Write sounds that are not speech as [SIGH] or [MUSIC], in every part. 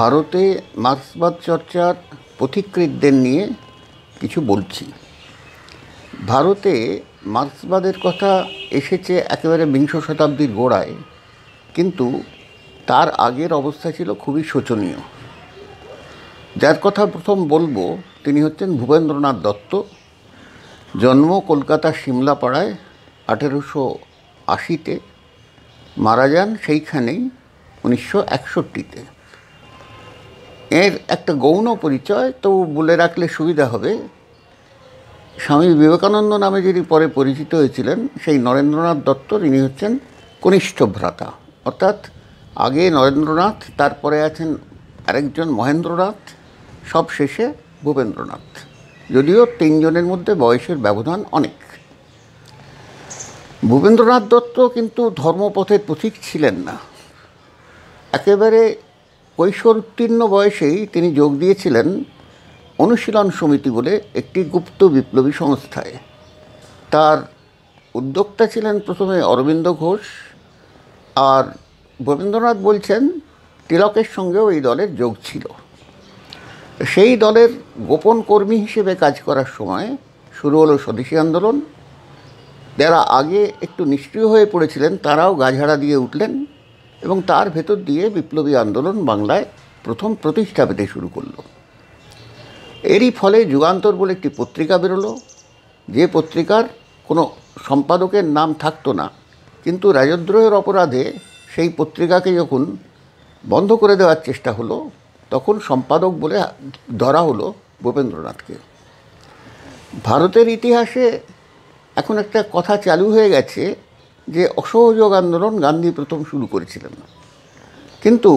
ভারতে মার্ক্সবাদ চর্চার পথিকৃতদের নিয়ে কিছু বলছি ভারতে মার্ক্সবাদের কথা এসেছে একেবারে বিংশ শতাব্দীর গোড়ায় কিন্তু তার আগের অবস্থা ছিল খুবই শোচনীয় যার কথা প্রথম বলবো তিনি হচ্ছেন ভূপেন্দ্রনাথ দত্ত জন্ম কলকাতার সিমলাপাড়ায় আঠেরোশো আশিতে মারা যান সেইখানেই উনিশশো একষট্টিতে এর একটা গৌণ পরিচয় তো বলে রাখলে সুবিধা হবে স্বামী বিবেকানন্দ নামে যিনি পরে পরিচিত হয়েছিলেন সেই নরেন্দ্রনাথ দত্ত তিনি হচ্ছেন কনিষ্ঠ ভ্রাতা অর্থাৎ আগে নরেন্দ্রনাথ তারপরে আছেন আরেকজন মহেন্দ্রনাথ সব শেষে ভূপেন্দ্রনাথ যদিও তিনজনের মধ্যে বয়সের ব্যবধান অনেক ভূপেন্দ্রনাথ দত্ত কিন্তু ধর্মপথের পথিক ছিলেন না একেবারে কৈশোরোত্তীর্ণ বয়সেই তিনি যোগ দিয়েছিলেন অনুশীলন সমিতি বলে একটি গুপ্ত বিপ্লবী সংস্থায় তার উদ্যোক্তা ছিলেন প্রথমে অরবিন্দ ঘোষ আর গোবিন্দ্রনাথ বলছেন তিলকের সঙ্গেও এই দলের যোগ ছিল সেই দলের গোপন কর্মী হিসেবে কাজ করার সময় শুরু হলো স্বদেশী আন্দোলন যারা আগে একটু নিষ্ক্রিয় হয়ে পড়েছিলেন তারাও গাঝাড়া দিয়ে উঠলেন এবং তার ভেতর দিয়ে বিপ্লবী আন্দোলন বাংলায় প্রথম প্রতিষ্ঠা পেতে শুরু করলো এরই ফলে যুগান্তর বলে একটি পত্রিকা বেরোলো যে পত্রিকার কোনো সম্পাদকের নাম থাকতো না কিন্তু রাজদ্রোহের অপরাধে সেই পত্রিকাকে যখন বন্ধ করে দেওয়ার চেষ্টা হলো তখন সম্পাদক বলে ধরা হলো ভূপেন্দ্রনাথকে ভারতের ইতিহাসে এখন একটা কথা চালু হয়ে গেছে যে অসহযোগ আন্দোলন গান্ধী প্রথম শুরু করেছিলেন কিন্তু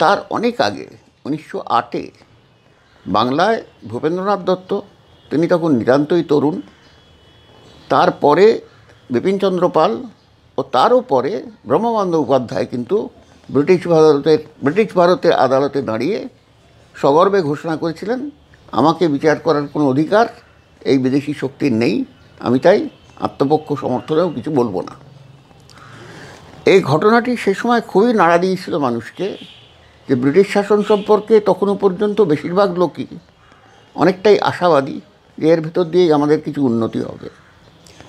তার অনেক আগে উনিশশো আটে বাংলায় ভূপেন্দ্রনাথ দত্ত তিনি তখন নিতান্তই তরুণ তারপরে বিপিনচন্দ্র পাল ও তারও পরে ব্রহ্মানন্দ উপাধ্যায় কিন্তু ব্রিটিশ ভারতের ব্রিটিশ ভারতের আদালতে দাঁড়িয়ে সগর্বে ঘোষণা করেছিলেন আমাকে বিচার করার কোনো অধিকার এই বিদেশি শক্তির নেই আমি তাই আত্মপক্ষ সমর্থনেও কিছু বলবো না এই ঘটনাটি সে সময় খুবই নাড়া দিয়েছিল মানুষকে যে ব্রিটিশ শাসন সম্পর্কে তখনও পর্যন্ত বেশিরভাগ লোকই অনেকটাই আশাবাদী যে এর ভেতর দিয়েই আমাদের কিছু উন্নতি হবে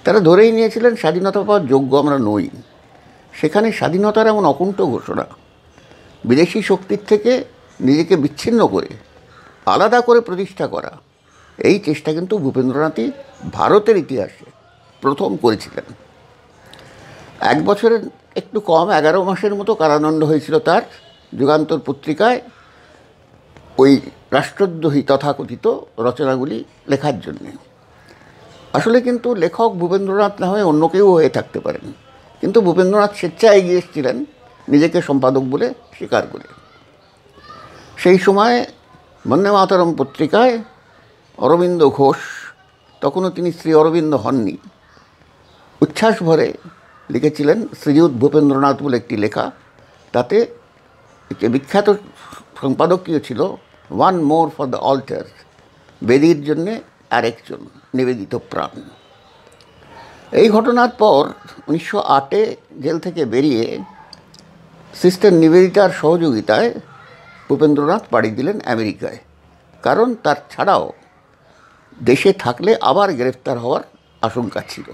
তারা ধরেই নিয়েছিলেন স্বাধীনতা পাওয়ার যোগ্য আমরা নই সেখানে স্বাধীনতার এমন অকুণ্ঠ ঘোষণা বিদেশি শক্তির থেকে নিজেকে বিচ্ছিন্ন করে আলাদা করে প্রতিষ্ঠা করা এই চেষ্টা কিন্তু ভূপেন্দ্রনাথই ভারতের ইতিহাসে প্রথম করেছিলেন এক বছরের একটু কম এগারো মাসের মতো কারাদণ্ড হয়েছিল তার যুগান্তর পত্রিকায় ওই রাষ্ট্রদ্রোহী তথাকথিত রচনাগুলি লেখার জন্যে আসলে কিন্তু লেখক ভূপেন্দ্রনাথ না হয়ে অন্য কেউ হয়ে থাকতে পারেন কিন্তু ভূপেন্দ্রনাথ স্বেচ্ছায় এগিয়ে এসেছিলেন নিজেকে সম্পাদক বলে স্বীকার করে সেই সময় বন্দে মাতারম পত্রিকায় অরবিন্দ ঘোষ তখনও তিনি শ্রী অরবিন্দ হননি উচ্ছ্বাস ভরে লিখেছিলেন শ্রীযুত ভূপেন্দ্রনাথ বলে একটি লেখা তাতে একটি বিখ্যাত সম্পাদকীয় ছিল one more for the altar বেদির জন্যে আর একজন নিবেদিত প্রাণ এই ঘটনার পর উনিশশো আটে জেল থেকে বেরিয়ে সিস্টার নিবেদিতার সহযোগিতায় ভূপেন্দ্রনাথ পাড়ি দিলেন আমেরিকায় কারণ তার ছাড়াও দেশে থাকলে আবার গ্রেফতার হওয়ার আশঙ্কা ছিল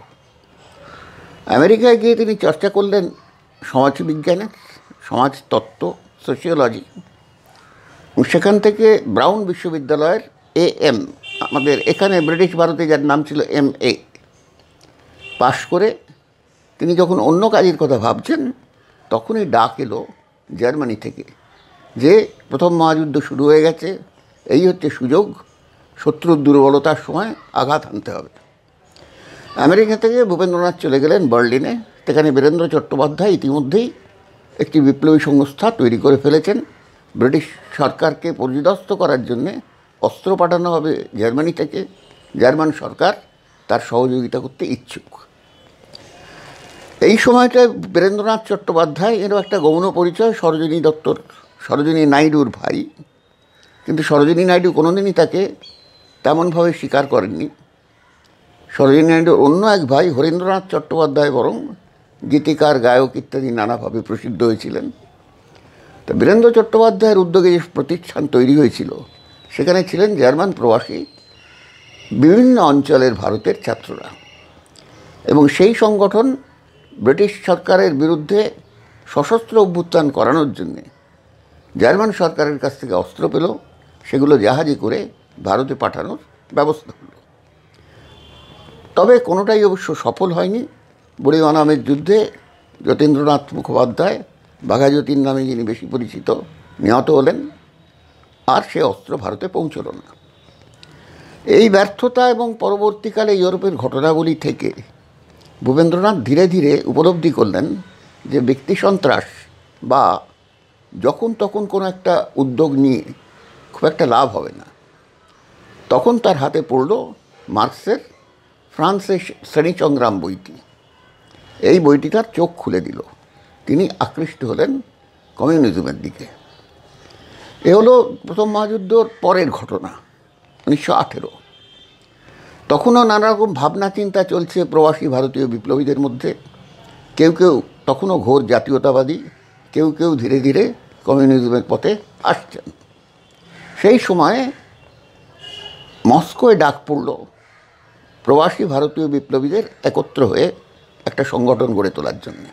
আমেরিকায় গিয়ে তিনি চর্চা করলেন সমাজবিজ্ঞানের সমাজতত্ত্ব সোশিওলজি সেখান থেকে ব্রাউন বিশ্ববিদ্যালয়ের এ এম আমাদের এখানে ব্রিটিশ ভারতে যার নাম ছিল এম এ পাশ করে তিনি যখন অন্য কাজের কথা ভাবছেন তখনই ডাক এলো জার্মানি থেকে যে প্রথম মহাযুদ্ধ শুরু হয়ে গেছে এই হচ্ছে সুযোগ শত্রুর দুর্বলতার সময় আঘাত আনতে হবে আমেরিকা থেকে ভূপেন্দ্রনাথ চলে গেলেন বার্লিনে সেখানে বীরেন্দ্র চট্টোপাধ্যায় ইতিমধ্যেই একটি বিপ্লবী সংস্থা তৈরি করে ফেলেছেন ব্রিটিশ সরকারকে পর্যদস্ত করার জন্যে অস্ত্র পাঠানো হবে জার্মানি থেকে জার্মান সরকার তার সহযোগিতা করতে ইচ্ছুক এই সময়টায় বীরেন্দ্রনাথ চট্টোপাধ্যায় এরও একটা গৌণ পরিচয় সরোজিনী দত্তর সরোজিনী নাইডুর ভাই কিন্তু সরোজিনী নাইডু কোনোদিনই তাকে তেমনভাবে স্বীকার করেননি সরোজিনীর অন্য এক ভাই হরেন্দ্রনাথ চট্টোপাধ্যায় বরং গীতিকার গায়ক ইত্যাদি নানাভাবে প্রসিদ্ধ হয়েছিলেন তা বীরেন্দ্র চট্টোপাধ্যায়ের উদ্যোগে যে প্রতিষ্ঠান তৈরি হয়েছিল সেখানে ছিলেন জার্মান প্রবাসী বিভিন্ন অঞ্চলের ভারতের ছাত্ররা এবং সেই সংগঠন ব্রিটিশ সরকারের বিরুদ্ধে সশস্ত্র অভ্যুত্থান করানোর জন্যে জার্মান সরকারের কাছ থেকে অস্ত্র পেল সেগুলো জাহাজে করে ভারতে পাঠানোর ব্যবস্থা হল তবে কোনোটাই অবশ্য সফল হয়নি বুড়ি অনামের যুদ্ধে যতীন্দ্রনাথ মুখোপাধ্যায় বাঘাযতীন নামে যিনি বেশি পরিচিত নিহত হলেন আর সে অস্ত্র ভারতে পৌঁছল না এই ব্যর্থতা এবং পরবর্তীকালে ইউরোপের ঘটনাগুলি থেকে ভূপেন্দ্রনাথ ধীরে ধীরে উপলব্ধি করলেন যে ব্যক্তি সন্ত্রাস বা যখন তখন কোনো একটা উদ্যোগ নিয়ে খুব একটা লাভ হবে না তখন তার হাতে পড়ল মার্কসের শ্রেণী শ্রেণীচন্দ্রাম বইটি এই বইটি তার চোখ খুলে দিল তিনি আকৃষ্ট হলেন কমিউনিজমের দিকে এ হলো প্রথম মহাযুদ্ধর পরের ঘটনা উনিশশো আঠেরো তখনও নানা রকম ভাবনা চিন্তা চলছে প্রবাসী ভারতীয় বিপ্লবীদের মধ্যে কেউ কেউ তখনও ঘোর জাতীয়তাবাদী কেউ কেউ ধীরে ধীরে কমিউনিজমের পথে আসছেন সেই সময়ে মস্কোয় ডাক পড়ল প্রবাসী ভারতীয় বিপ্লবীদের একত্র হয়ে একটা সংগঠন গড়ে তোলার জন্য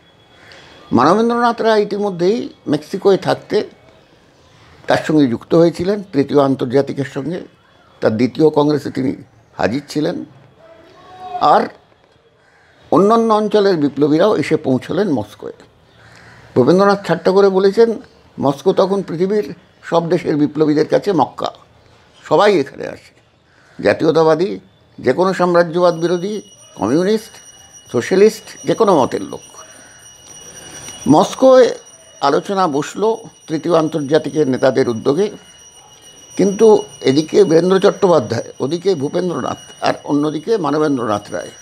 মানবেন্দ্রনাথ রায় ইতিমধ্যেই মেক্সিকোয় থাকতে তার সঙ্গে যুক্ত হয়েছিলেন তৃতীয় আন্তর্জাতিকের সঙ্গে তার দ্বিতীয় কংগ্রেসে তিনি হাজির ছিলেন আর অন্যান্য অঞ্চলের বিপ্লবীরাও এসে পৌঁছলেন মস্কোয় রবীন্দ্রনাথ ঠাট্টা করে বলেছেন মস্কো তখন পৃথিবীর সব দেশের বিপ্লবীদের কাছে মক্কা সবাই এখানে আসে জাতীয়তাবাদী যে কোনো সাম্রাজ্যবাদ বিরোধী কমিউনিস্ট সোশ্যালিস্ট যে কোনো মতের লোক মস্কোয় আলোচনা বসল তৃতীয় আন্তর্জাতিকের নেতাদের উদ্যোগে কিন্তু এদিকে বীরেন্দ্র চট্টোপাধ্যায় ওদিকে ভূপেন্দ্রনাথ আর অন্যদিকে মানবেন্দ্রনাথ রায়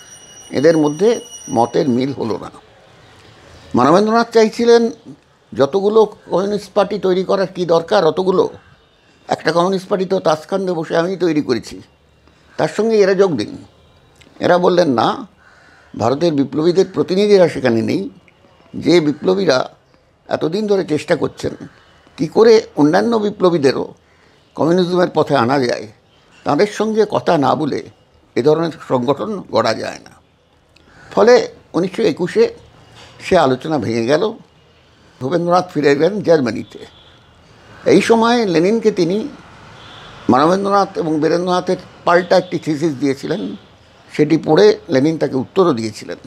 এদের মধ্যে মতের মিল হলো না মানবেন্দ্রনাথ চাইছিলেন যতগুলো কমিউনিস্ট পার্টি তৈরি করার কি দরকার অতগুলো একটা কমিউনিস্ট পার্টি তো তাসকান্দে বসে আমি তৈরি করেছি তার সঙ্গে এরা যোগ দিন এরা বললেন না ভারতের বিপ্লবীদের প্রতিনিধিরা সেখানে নেই যে বিপ্লবীরা এতদিন ধরে চেষ্টা করছেন কি করে অন্যান্য বিপ্লবীদেরও কমিউনিজমের পথে আনা যায় তাদের সঙ্গে কথা না বলে এ ধরনের সংগঠন গড়া যায় না ফলে উনিশশো একুশে সে আলোচনা ভেঙে গেল ভূপেন্দ্রনাথ ফিরে গেলেন জার্মানিতে এই সময় লেনিনকে তিনি মানবেন্দ্রনাথ এবং বীরেন্দ্রনাথের পাল্টা একটি থিসিস দিয়েছিলেন সেটি পড়ে লেনিন তাকে উত্তরও দিয়েছিলেন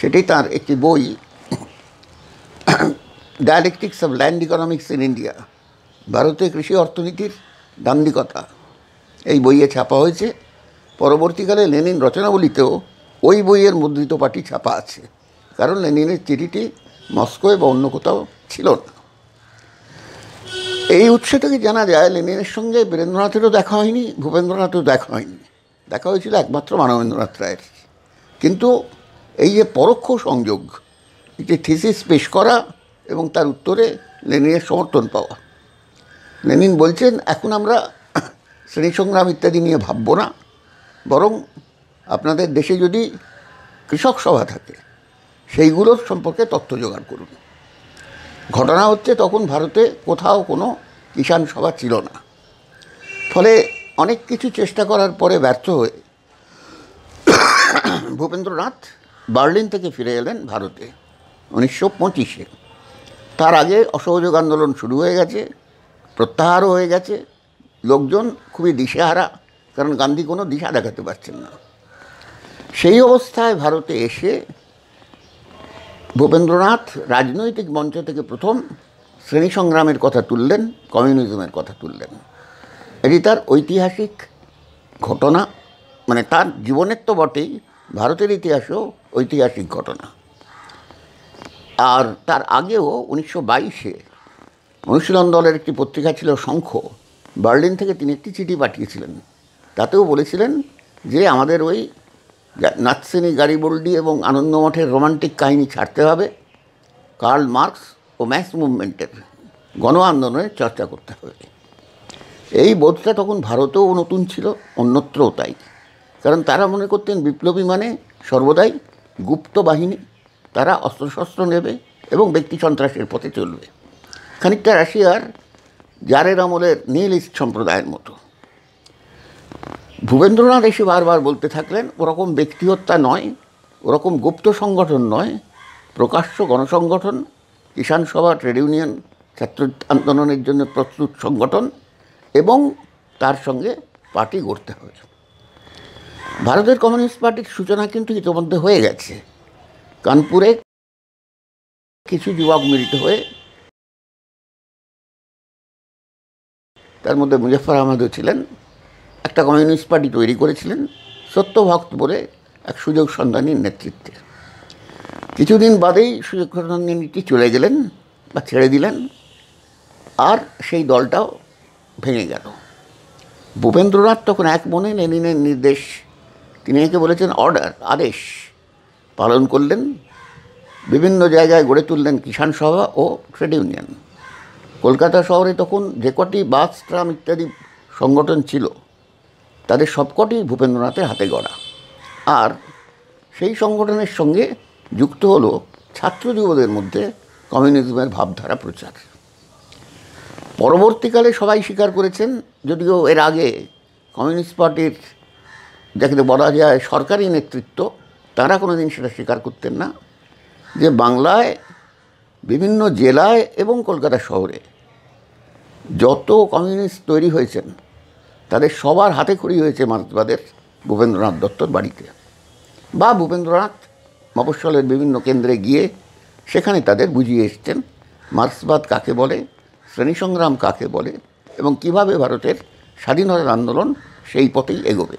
সেটি তার একটি বই dialectics of land economics in India ভারতীয় কৃষি অর্থনীতির দান্দিকতা এই বইয়ে ছাপা হয়েছে পরবর্তীকালে লেনিন রচনাবলিতেও ওই বইয়ের মুদ্রিত পাটি ছাপা আছে কারণ লেনিনের চিঠিটি মস্কোয় বা অন্য কোথাও ছিল না এই উৎস থেকে জানা যায় লেনিনের সঙ্গে বীরেন্দ্রনাথেরও দেখা হয়নি ভূপেন্দ্রনাথেরও দেখা হয়নি দেখা হয়েছিল একমাত্র মানবেন্দ্রনাথ রায়ের কিন্তু এই যে পরোক্ষ সংযোগ যে থিসিস পেশ করা এবং তার উত্তরে লেনিনের সমর্থন পাওয়া লেনিন বলছেন এখন আমরা শ্রেণী সংগ্রাম ইত্যাদি নিয়ে ভাবব না বরং আপনাদের দেশে যদি কৃষক সভা থাকে সেইগুলোর সম্পর্কে তথ্য জোগাড় করুন ঘটনা হচ্ছে তখন ভারতে কোথাও কোনো কিষাণ সভা ছিল না ফলে অনেক কিছু চেষ্টা করার পরে ব্যর্থ হয়ে ভূপেন্দ্রনাথ বার্লিন থেকে ফিরে এলেন ভারতে উনিশশো পঁচিশে তার আগে অসহযোগ আন্দোলন শুরু হয়ে গেছে প্রত্যাহারও হয়ে গেছে লোকজন খুবই দিশেহারা কারণ গান্ধী কোনো দিশা দেখাতে পারছেন না সেই অবস্থায় ভারতে এসে ভূপেন্দ্রনাথ রাজনৈতিক মঞ্চ থেকে প্রথম শ্রেণী সংগ্রামের কথা তুললেন কমিউনিজমের কথা তুললেন এটি তার ঐতিহাসিক ঘটনা মানে তার জীবনের তো বটেই ভারতের ইতিহাসেও ঐতিহাসিক ঘটনা আর তার আগেও উনিশশো বাইশে অনুশীলন দলের একটি পত্রিকা ছিল শঙ্খ বার্লিন থেকে তিনি একটি চিঠি পাঠিয়েছিলেন তাতেও বলেছিলেন যে আমাদের ওই নাথসিনী গারিবল্ডি এবং আনন্দমঠের রোমান্টিক কাহিনী ছাড়তে হবে কার্ল মার্কস ও ম্যাক্স মুভমেন্টের গণ আন্দোলনের চর্চা করতে হবে এই বোধটা তখন ভারতেও নতুন ছিল অন্যত্রও তাই কারণ তারা মনে করতেন বিপ্লবী মানে সর্বদাই গুপ্ত বাহিনী তারা অস্ত্রশস্ত্র নেবে এবং ব্যক্তি সন্ত্রাসের পথে চলবে খানিকটা রাশিয়ার জারের আমলের নীল সম্প্রদায়ের মতো ভূপেন্দ্রনাথ এসে বারবার বলতে থাকলেন ওরকম ব্যক্তিহত্যা নয় ওরকম গুপ্ত সংগঠন নয় প্রকাশ্য গণসংগঠন কিষাণ সভা ট্রেড ইউনিয়ন ছাত্র আন্দোলনের জন্য প্রস্তুত সংগঠন এবং তার সঙ্গে পার্টি গড়তে হবে ভারতের কমিউনিস্ট পার্টির সূচনা কিন্তু ইতিমধ্যে হয়ে গেছে কানপুরে কিছু যুবক মিলিত হয়ে তার মধ্যে মুজাফর আহমেদও ছিলেন একটা কমিউনিস্ট পার্টি তৈরি করেছিলেন সত্যভক্ত বলে এক সুযোগ সন্ধানীর নেতৃত্বে কিছুদিন বাদেই সুযোগ সন্ধানীটি চলে গেলেন বা ছেড়ে দিলেন আর সেই দলটাও ভেঙে গেল ভূপেন্দ্রনাথ তখন এক মনে লেনিনের নির্দেশ তিনি একে বলেছেন অর্ডার আদেশ পালন করলেন বিভিন্ন জায়গায় গড়ে তুললেন কিষাণ সভা ও ট্রেড ইউনিয়ন কলকাতা শহরে তখন যে কটি বাস ট্রাম ইত্যাদি সংগঠন ছিল তাদের সবকটি ভূপেন্দ্রনাথের হাতে গড়া আর সেই সংগঠনের সঙ্গে যুক্ত হলো ছাত্র যুবদের মধ্যে কমিউনিজমের ভাবধারা প্রচার পরবর্তীকালে সবাই স্বীকার করেছেন যদিও এর আগে কমিউনিস্ট পার্টির যাকে বলা যায় সরকারি নেতৃত্ব তারা কোনো দিন সেটা স্বীকার করতেন না যে বাংলায় বিভিন্ন জেলায় এবং কলকাতা শহরে যত কমিউনিস্ট তৈরি হয়েছেন তাদের সবার হাতে খড়ি হয়েছে মার্ক্সবাদের ভূপেন্দ্রনাথ দত্তর বাড়িতে বা ভূপেন্দ্রনাথ মফস্বলের বিভিন্ন কেন্দ্রে গিয়ে সেখানে তাদের বুঝিয়ে এসছেন মার্ক্সবাদ কাকে বলে শ্রেণী সংগ্রাম কাকে বলে এবং কিভাবে ভারতের স্বাধীনতার আন্দোলন সেই পথেই এগোবে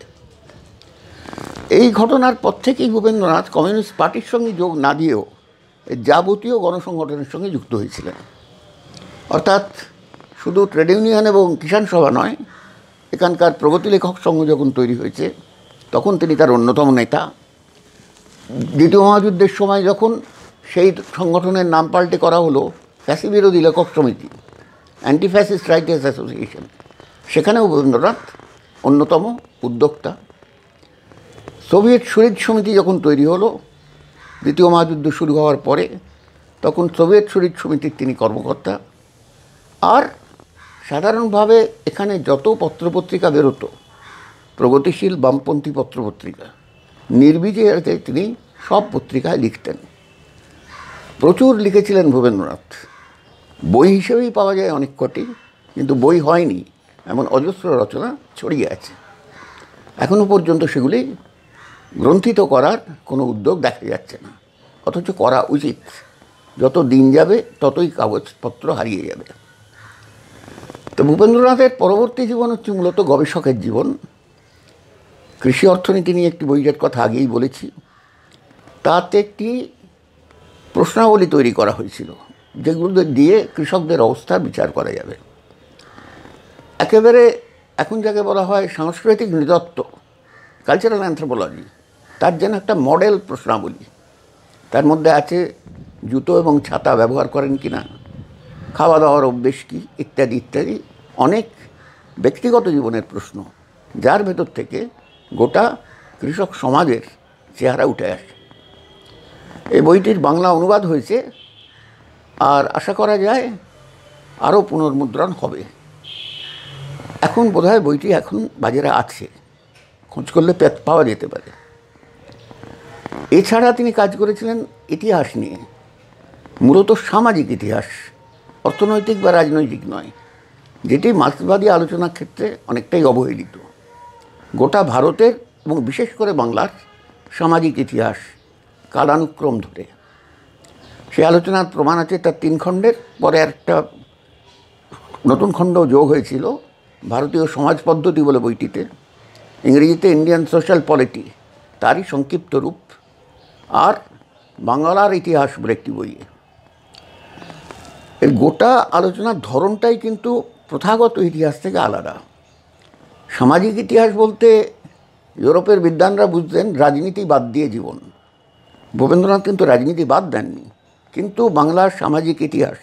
এই ঘটনার পর থেকেই ভূপেন্দ্রনাথ কমিউনিস্ট পার্টির সঙ্গে যোগ না দিয়েও যাবতীয় গণসংগঠনের সঙ্গে যুক্ত হয়েছিলেন অর্থাৎ শুধু ট্রেড ইউনিয়ন এবং কিষাণ সভা নয় এখানকার প্রগতি লেখক সংঘ যখন তৈরি হয়েছে তখন তিনি তার অন্যতম নেতা দ্বিতীয় মহাযুদ্ধের সময় যখন সেই সংগঠনের নাম পাল্টে করা হলো ফ্যাসি বিরোধী লেখক সমিতি অ্যান্টি ফ্যাসিস্ট রাইটার্স অ্যাসোসিয়েশন সেখানেও রবীন্দ্রনাথ অন্যতম উদ্যোক্তা সোভিয়েত সুরেজ সমিতি যখন তৈরি হলো দ্বিতীয় মহাযুদ্ধ শুরু হওয়ার পরে তখন সোভিয়েত সুরেজ সমিতির তিনি কর্মকর্তা আর সাধারণভাবে এখানে যত পত্রপত্রিকা বেরোতো প্রগতিশীল বামপন্থী পত্রপত্রিকা নির্বিচারে তিনি সব পত্রিকায় লিখতেন প্রচুর লিখেছিলেন ভবেন্দ্রনাথ বই হিসেবেই পাওয়া যায় অনেক কটি কিন্তু বই হয়নি এমন অজস্র রচনা ছড়িয়ে আছে এখনও পর্যন্ত সেগুলি গ্রন্থিত করার কোনো উদ্যোগ দেখা যাচ্ছে না অথচ করা উচিত যত দিন যাবে ততই কাগজপত্র হারিয়ে যাবে তো ভূপেন্দ্রনাথের পরবর্তী জীবন হচ্ছে মূলত গবেষকের জীবন কৃষি অর্থনীতি নিয়ে একটি বইটার কথা আগেই বলেছি তাতে একটি প্রশ্নাবলী তৈরি করা হয়েছিল যেগুলো দিয়ে কৃষকদের অবস্থা বিচার করা যাবে একেবারে এখন যাকে বলা হয় সাংস্কৃতিক নৃতত্ব কালচারাল অ্যান্থ্রোপোলজি তার যেন একটা মডেল প্রশ্নাবলী তার মধ্যে আছে জুতো এবং ছাতা ব্যবহার করেন কি না খাওয়া দাওয়ার অভ্যেস কী ইত্যাদি ইত্যাদি অনেক ব্যক্তিগত জীবনের প্রশ্ন যার ভেতর থেকে গোটা কৃষক সমাজের চেহারা উঠে আসে এই বইটির বাংলা অনুবাদ হয়েছে আর আশা করা যায় আরও পুনর্মুদ্রণ হবে এখন বোধহয় বইটি এখন বাজারে আছে খোঁজ করলে পাওয়া যেতে পারে এছাড়া তিনি কাজ করেছিলেন ইতিহাস নিয়ে মূলত সামাজিক ইতিহাস অর্থনৈতিক বা রাজনৈতিক নয় যেটি মার্ক্সবাদী আলোচনার ক্ষেত্রে অনেকটাই অবহেলিত গোটা ভারতের এবং বিশেষ করে বাংলার সামাজিক ইতিহাস কালানুক্রম ধরে সেই আলোচনার প্রমাণ আছে তার তিন খণ্ডের পরে একটা নতুন খণ্ড যোগ হয়েছিল ভারতীয় সমাজ পদ্ধতি বলে বইটিতে ইংরেজিতে ইন্ডিয়ান সোশ্যাল পলিটি তারই সংক্ষিপ্ত রূপ আর বাংলার ইতিহাস বলে একটি বইয়ে এর গোটা আলোচনার ধরনটাই কিন্তু প্রথাগত ইতিহাস থেকে আলাদা সামাজিক ইতিহাস বলতে ইউরোপের বিদ্বানরা বুঝতেন রাজনীতি বাদ দিয়ে জীবন ভবেন্দ্রনাথ কিন্তু রাজনীতি বাদ দেননি কিন্তু বাংলার সামাজিক ইতিহাস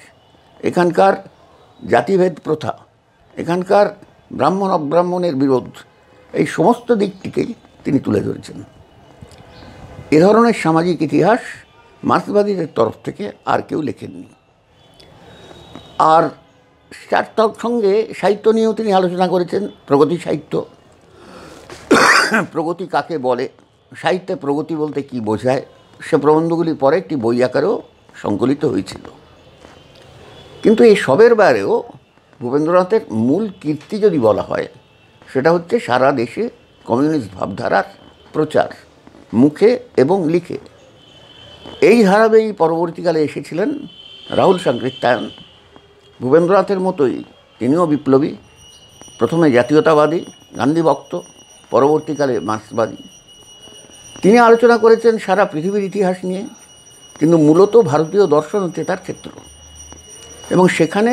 এখানকার জাতিভেদ প্রথা এখানকার ব্রাহ্মণ অব্রাহ্মণের বিরোধ এই সমস্ত দিকটিকেই তিনি তুলে ধরেছেন এ ধরনের সামাজিক ইতিহাস মার্ক্সবাদীদের তরফ থেকে আর কেউ লেখেননি আর সার্থক সঙ্গে সাহিত্য নিয়েও তিনি আলোচনা করেছেন প্রগতি সাহিত্য প্রগতি কাকে বলে সাহিত্যে প্রগতি বলতে কি বোঝায় সে প্রবন্ধগুলি পরে একটি বই আকারেও সংকলিত হয়েছিল কিন্তু এই সবের বাইরেও ভূপেন্দ্রনাথের মূল কীর্তি যদি বলা হয় সেটা হচ্ছে সারা দেশে কমিউনিস্ট ভাবধারার প্রচার মুখে এবং লিখে এই ধারাবেই পরবর্তীকালে এসেছিলেন রাহুল সংকীর্তায়ন ভূপেন্দ্রনাথের মতোই তিনিও বিপ্লবী প্রথমে জাতীয়তাবাদী গান্ধী ভক্ত পরবর্তীকালে মার্ক্সবাদী তিনি আলোচনা করেছেন সারা পৃথিবীর ইতিহাস নিয়ে কিন্তু মূলত ভারতীয় দর্শন হচ্ছে তার ক্ষেত্র এবং সেখানে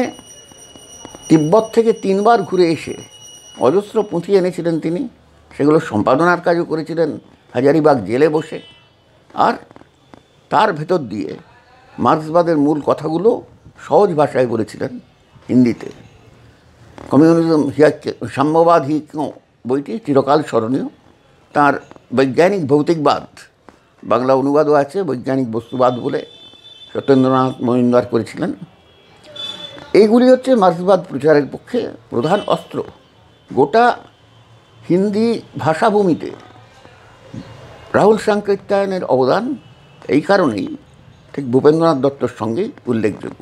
তিব্বত থেকে তিনবার ঘুরে এসে অজস্র পুঁথি এনেছিলেন তিনি সেগুলো সম্পাদনার কাজও করেছিলেন হাজারিবাগ জেলে বসে আর তার ভেতর দিয়ে মার্ক্সবাদের মূল কথাগুলো সহজ ভাষায় বলেছিলেন হিন্দিতে কমিউনিজম হিয়া সাম্যবাদ হি বইটি চিরকাল স্মরণীয় তার বৈজ্ঞানিক ভৌতিকবাদ বাংলা অনুবাদও আছে বৈজ্ঞানিক বস্তুবাদ বলে সত্যেন্দ্রনাথ মহিন্দার করেছিলেন এইগুলি হচ্ছে মার্সবাদ প্রচারের পক্ষে প্রধান অস্ত্র গোটা হিন্দি ভাষাভূমিতে রাহুল সাংকৃত্যায়নের অবদান এই কারণেই ঠিক ভূপেন্দ্রনাথ দত্তর সঙ্গেই উল্লেখযোগ্য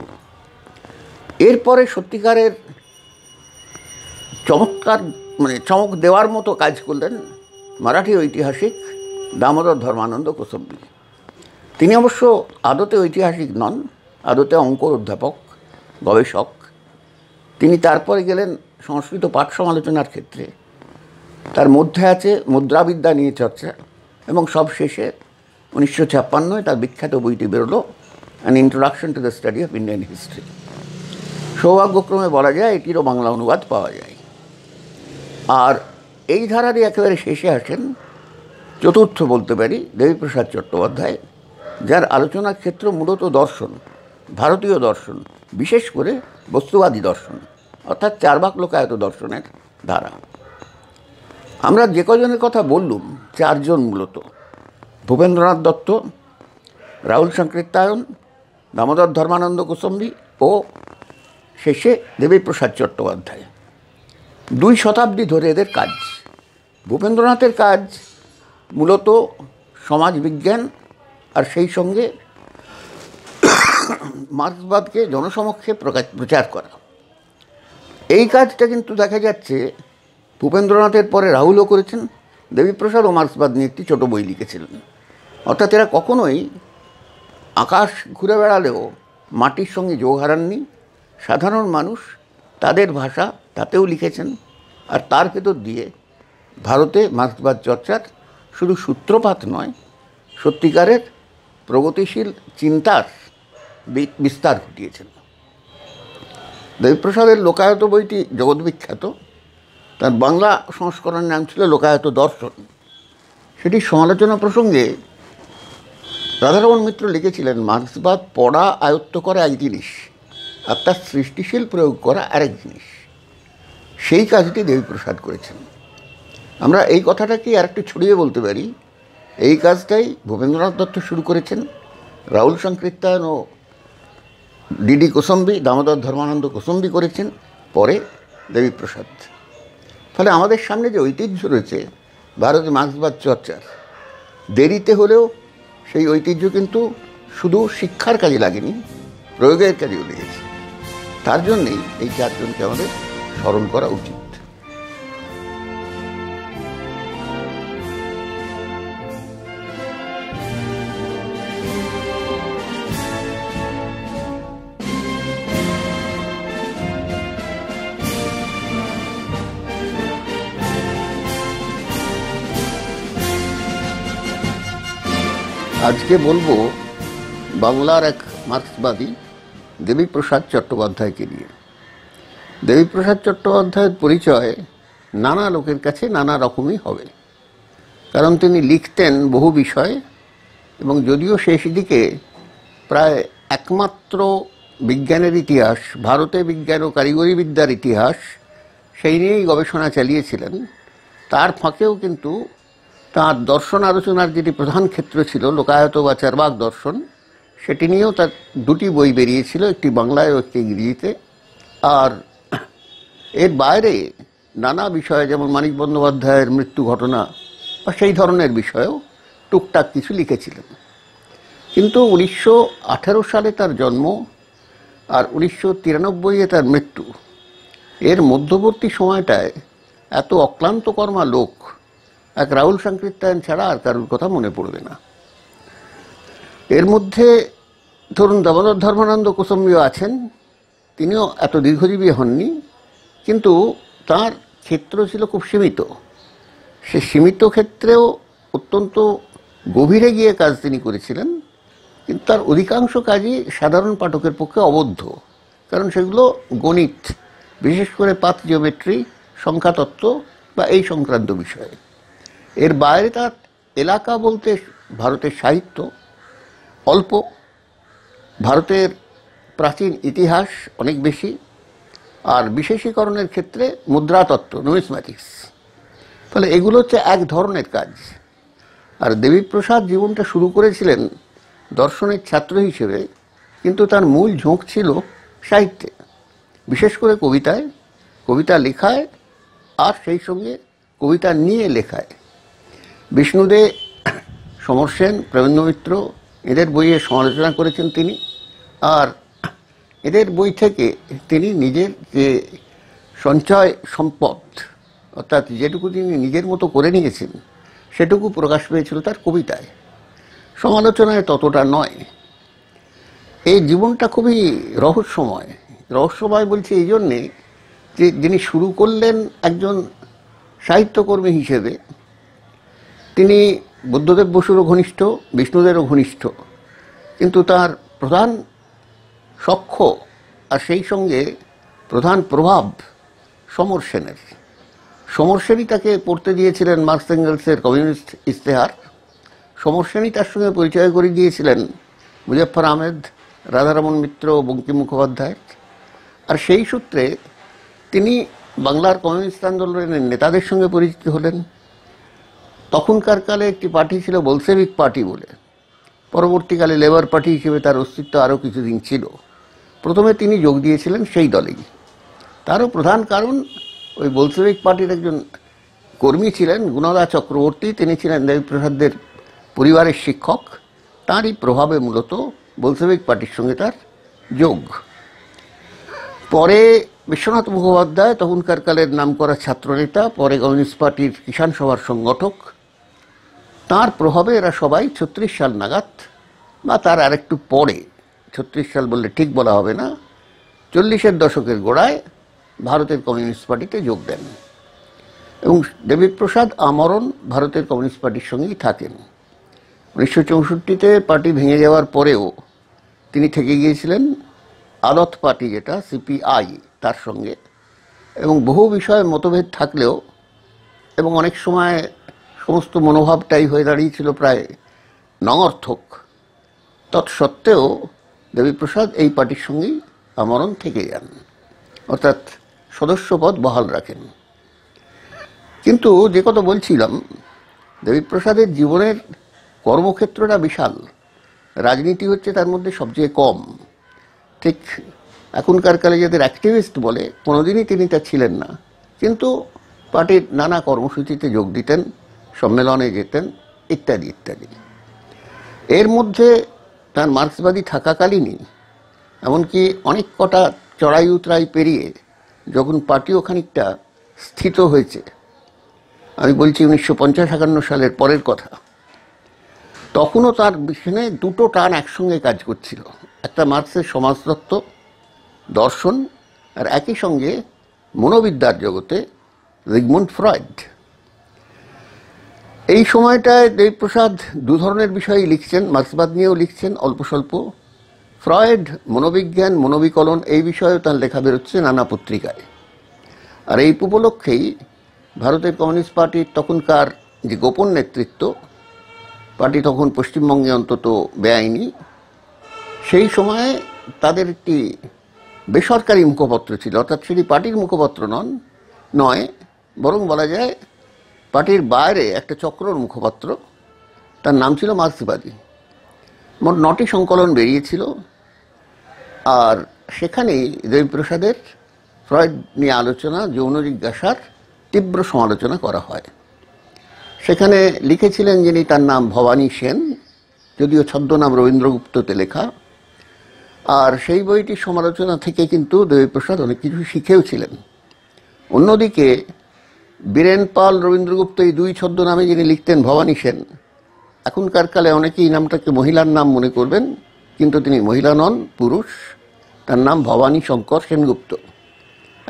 এরপরে সত্যিকারের চমৎকার মানে চমক দেওয়ার মতো কাজ করলেন মারাঠি ঐতিহাসিক দামোদর ধর্মানন্দ কোসম্বি তিনি অবশ্য আদতে ঐতিহাসিক নন আদতে অঙ্কর অধ্যাপক গবেষক তিনি তারপরে গেলেন সংস্কৃত পাঠ সমালোচনার ক্ষেত্রে তার মধ্যে আছে মুদ্রাবিদ্যা নিয়ে চর্চা এবং সব শেষে উনিশশো ছাপ্পান্নয় তার বিখ্যাত বইটি বেরোলো an introduction to the study of Indian history সৌভাগ্যক্রমে বলা যায় এটিরও বাংলা অনুবাদ পাওয়া যায় আর এই ধারারই একেবারে শেষে আসেন চতুর্থ বলতে পারি দেবীপ্রসাদ চট্টোপাধ্যায় যার আলোচনার ক্ষেত্র মূলত দর্শন ভারতীয় দর্শন বিশেষ করে বস্তুবাদী দর্শন অর্থাৎ চারবাক লোকায়ত দর্শনের ধারা আমরা যে কজনের কথা বললুম চারজন মূলত ভূপেন্দ্রনাথ দত্ত রাহুল সংকীর্তায়ন দামোদর ধর্মানন্দ কুসম্বি ও শেষে দেবীপ্রসাদ চট্টোপাধ্যায় দুই শতাব্দী ধরে এদের কাজ ভূপেন্দ্রনাথের কাজ মূলত সমাজবিজ্ঞান আর সেই সঙ্গে মার্ক্সবাদকে জনসমক্ষে প্রকাশ প্রচার করা এই কাজটা কিন্তু দেখা যাচ্ছে ভূপেন্দ্রনাথের পরে রাহুলও করেছেন দেবীপ্রসাদ ও মার্ক্সবাদ নিয়ে একটি ছোটো বই লিখেছিলেন অর্থাৎ এরা কখনোই আকাশ ঘুরে বেড়ালেও মাটির সঙ্গে যোগ হারাননি সাধারণ মানুষ তাদের ভাষা তাতেও লিখেছেন আর তার ভেতর দিয়ে ভারতে মার্ক্সবাদ চর্চার শুধু সূত্রপাত নয় সত্যিকারের প্রগতিশীল চিন্তার বিস্তার ঘটিয়েছেন দেবপ্রসাদের লোকায়ত বইটি জগৎবিখ্যাত তার বাংলা সংস্করণের নাম ছিল লোকায়ত দর্শন সেটি সমালোচনা প্রসঙ্গে রাধারমণ মিত্র লিখেছিলেন মার্ক্সবাদ পড়া আয়ত্ত করা এক জিনিস আর তার সৃষ্টিশীল প্রয়োগ করা আরেক জিনিস সেই কাজটি দেবীপ্রসাদ করেছেন আমরা এই কথাটাকে আর একটু ছড়িয়ে বলতে পারি এই কাজটাই ভূপেন্দ্রনাথ দত্ত শুরু করেছেন রাহুল সংকীর্তন ও ডিডি কোসম্বি দামোদর ধর্মানন্দ কোসম্বি করেছেন পরে দেবীপ্রসাদ ফলে আমাদের সামনে যে ঐতিহ্য রয়েছে ভারতে মার্ক্সবাদ চর্চার দেরিতে হলেও সেই ঐতিহ্য কিন্তু শুধু শিক্ষার কাজে লাগেনি প্রয়োগের কাজেও লেগেছে তার জন্যেই এই চারজনকে আমাদের স্মরণ করা উচিত আজকে বলবো বাংলার এক মার্ক্সবাদী দেবীপ্রসাদ চট্টোপাধ্যায়কে নিয়ে দেবীপ্রসাদ চট্টোপাধ্যায়ের পরিচয় নানা লোকের কাছে নানা রকমই হবে কারণ তিনি লিখতেন বহু বিষয়ে এবং যদিও শেষ দিকে প্রায় একমাত্র বিজ্ঞানের ইতিহাস ভারতে বিজ্ঞান ও কারিগরি বিদ্যার ইতিহাস সেই নিয়েই গবেষণা চালিয়েছিলেন তার ফাঁকেও কিন্তু তাঁর দর্শন আলোচনার যেটি প্রধান ক্ষেত্র ছিল লোকায়ত বা চারবাক দর্শন সেটি নিয়েও তার দুটি বই বেরিয়েছিল একটি বাংলায় ও একটি ইংরেজিতে আর এর বাইরে নানা বিষয়ে যেমন মানিক বন্দ্যোপাধ্যায়ের মৃত্যু ঘটনা বা সেই ধরনের বিষয়েও টুকটাক কিছু লিখেছিলেন কিন্তু উনিশশো সালে তার জন্ম আর উনিশশো তিরানব্বইয়ে তার মৃত্যু এর মধ্যবর্তী সময়টায় এত অক্লান্ত কর্মা লোক এক রাহুল সংকৃত্যায়ন ছাড়া আর কারুর কথা মনে পড়বে না এর মধ্যে ধরুন দামোদর ধর্মানন্দ কুসম্বীয় আছেন তিনিও এত দীর্ঘজীবী হননি কিন্তু তার ক্ষেত্র ছিল খুব সীমিত সে সীমিত ক্ষেত্রেও অত্যন্ত গভীরে গিয়ে কাজ তিনি করেছিলেন কিন্তু তার অধিকাংশ কাজই সাধারণ পাঠকের পক্ষে অবদ্ধ কারণ সেগুলো গণিত বিশেষ করে পাথ জিওমেট্রি সংখ্যাতত্ত্ব বা এই সংক্রান্ত বিষয়ে এর বাইরে তার এলাকা বলতে ভারতের সাহিত্য অল্প ভারতের প্রাচীন ইতিহাস অনেক বেশি আর বিশেষীকরণের ক্ষেত্রে মুদ্রাতত্ত্ব নুমিসম্যাটিক্স ফলে এগুলো হচ্ছে এক ধরনের কাজ আর দেবীপ্রসাদ জীবনটা শুরু করেছিলেন দর্শনের ছাত্র হিসেবে কিন্তু তার মূল ঝোঁক ছিল সাহিত্যে বিশেষ করে কবিতায় কবিতা লেখায় আর সেই সঙ্গে কবিতা নিয়ে লেখায় বিষ্ণুদে সমর সেন মিত্র এদের বইয়ে সমালোচনা করেছেন তিনি আর এদের বই থেকে তিনি নিজের যে সঞ্চয় সম্পদ অর্থাৎ যেটুকু তিনি নিজের মতো করে নিয়েছেন সেটুকু প্রকাশ পেয়েছিল তার কবিতায় সমালোচনায় ততটা নয় এই জীবনটা খুবই রহস্যময় রহস্যময় বলছি এই জন্যে যে যিনি শুরু করলেন একজন সাহিত্যকর্মী হিসেবে তিনি বুদ্ধদেব বসুরও ঘনিষ্ঠ বিষ্ণুদেরও ঘনিষ্ঠ কিন্তু তার প্রধান সক্ষ আর সেই সঙ্গে প্রধান প্রভাব সমর সেনের সমর সেনই তাকে পড়তে দিয়েছিলেন মার্কস এঙ্গেলসের কমিউনিস্ট ইশতেহার সমর সেনই তার সঙ্গে পরিচয় করে দিয়েছিলেন মুজফর আহমেদ রাধারমন মিত্র বঙ্কিম মুখোপাধ্যায় আর সেই সূত্রে তিনি বাংলার কমিউনিস্ট আন্দোলনের নেতাদের সঙ্গে পরিচিত হলেন তখনকার কালে একটি পার্টি ছিল বলসেভিক পার্টি বলে পরবর্তীকালে লেবার পার্টি হিসেবে তার অস্তিত্ব আরও কিছুদিন ছিল প্রথমে তিনি যোগ দিয়েছিলেন সেই দলেই তারও প্রধান কারণ ওই বলসেভিক পার্টির একজন কর্মী ছিলেন গুণদা চক্রবর্তী তিনি ছিলেন দেবীপ্রসাদদের পরিবারের শিক্ষক তাঁরই প্রভাবে মূলত বলসেভিক পার্টির সঙ্গে তার যোগ পরে বিশ্বনাথ মুখোপাধ্যায় তখনকার কালের নাম করা ছাত্রনেতা পরে কমিউনিস্ট পার্টির কিষাণ সভার সংগঠক তার প্রভাবে এরা সবাই ছত্রিশ সাল নাগাদ বা তার আরেকটু পরে ছত্রিশ সাল বললে ঠিক বলা হবে না চল্লিশের দশকের গোড়ায় ভারতের কমিউনিস্ট পার্টিতে যোগ দেন এবং দেবীপ্রসাদ আমরণ ভারতের কমিউনিস্ট পার্টির সঙ্গেই থাকেন উনিশশো চৌষট্টিতে পার্টি ভেঙে যাওয়ার পরেও তিনি থেকে গিয়েছিলেন আলত পার্টি যেটা সিপিআই তার সঙ্গে এবং বহু বিষয়ে মতভেদ থাকলেও এবং অনেক সময় সমস্ত মনোভাবটাই হয়ে দাঁড়িয়েছিল প্রায় নঙর্থক তৎসত্ত্বেও দেবীপ্রসাদ এই পার্টির সঙ্গেই আমরণ থেকে যান অর্থাৎ সদস্যপদ বহাল রাখেন কিন্তু যে কথা বলছিলাম দেবীপ্রসাদের জীবনের কর্মক্ষেত্রটা বিশাল রাজনীতি হচ্ছে তার মধ্যে সবচেয়ে কম ঠিক এখনকার কালে যাদের অ্যাক্টিভিস্ট বলে কোনোদিনই তিনি তা ছিলেন না কিন্তু পার্টির নানা কর্মসূচিতে যোগ দিতেন সম্মেলনে যেতেন ইত্যাদি ইত্যাদি এর মধ্যে তার মার্ক্সবাদী থাকাকালীনই এমনকি অনেক কটা চড়াই উতরাই পেরিয়ে যখন পার্টিও খানিকটা স্থিত হয়েছে আমি বলছি উনিশশো পঞ্চাশ একান্ন সালের পরের কথা তখনও তার পিছনে দুটো টান একসঙ্গে কাজ করছিল একটা মার্ক্সের সমাজতত্ত্ব দর্শন আর একই সঙ্গে মনোবিদ্যার জগতে রিগমন্ড ফ্রয়েড এই সময়টায় দেবপ্রসাদ দু ধরনের বিষয়ে লিখছেন মার্ক্সবাদ নিয়েও লিখছেন অল্প স্বল্প ফ্রয়েড মনোবিজ্ঞান মনোবিকলন এই বিষয়েও তার লেখা বেরোচ্ছে নানা পত্রিকায় আর এই উপলক্ষেই ভারতের কমিউনিস্ট পার্টির তখনকার যে গোপন নেতৃত্ব পার্টি তখন পশ্চিমবঙ্গে অন্তত বেআইনি সেই সময়ে তাদের একটি বেসরকারি মুখপত্র ছিল অর্থাৎ সেটি পার্টির মুখপত্র নন নয় বরং বলা যায় পার্টির বাইরে একটা চক্রর মুখপাত্র তার নাম ছিল মার্ক্সিবাদী মোট নটি সংকলন বেরিয়েছিল আর সেখানেই দেবীপ্রসাদের ফ্রয়েড নিয়ে আলোচনা যৌন জিজ্ঞাসার তীব্র সমালোচনা করা হয় সেখানে লিখেছিলেন যিনি তার নাম ভবানী সেন যদিও ছদ্মনাম রবীন্দ্রগুপ্ততে লেখা আর সেই বইটির সমালোচনা থেকে কিন্তু দেবীপ্রসাদ অনেক কিছু শিখেওছিলেন অন্যদিকে বীরেন পাল রবীন্দ্রগুপ্ত এই দুই ছদ্ম নামে যিনি লিখতেন ভবানী সেন এখনকার কালে অনেকেই নামটাকে মহিলার নাম মনে করবেন কিন্তু তিনি মহিলা নন পুরুষ তার নাম ভবানী শঙ্কর সেনগুপ্ত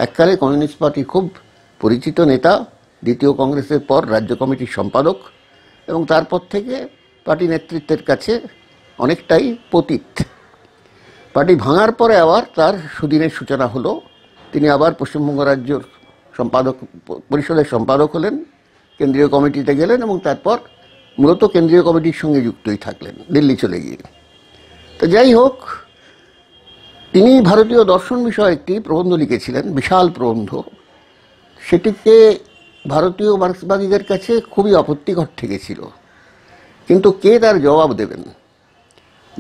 এককালে কমিউনিস্ট পার্টি খুব পরিচিত নেতা দ্বিতীয় কংগ্রেসের পর রাজ্য কমিটির সম্পাদক এবং তারপর থেকে পার্টি নেতৃত্বের কাছে অনেকটাই পতীত পার্টি ভাঙার পরে আবার তার সুদিনের সূচনা হলো তিনি আবার পশ্চিমবঙ্গ রাজ্যর সম্পাদক পরিষদের সম্পাদক হলেন কেন্দ্রীয় কমিটিতে গেলেন এবং তারপর মূলত কেন্দ্রীয় কমিটির সঙ্গে যুক্তই থাকলেন দিল্লি চলে গিয়ে তো যাই হোক তিনি ভারতীয় দর্শন বিষয়ে একটি প্রবন্ধ লিখেছিলেন বিশাল প্রবন্ধ সেটিকে ভারতীয় মার্কসবাদীদের কাছে খুবই আপত্তিকর ঠেকেছিল কিন্তু কে তার জবাব দেবেন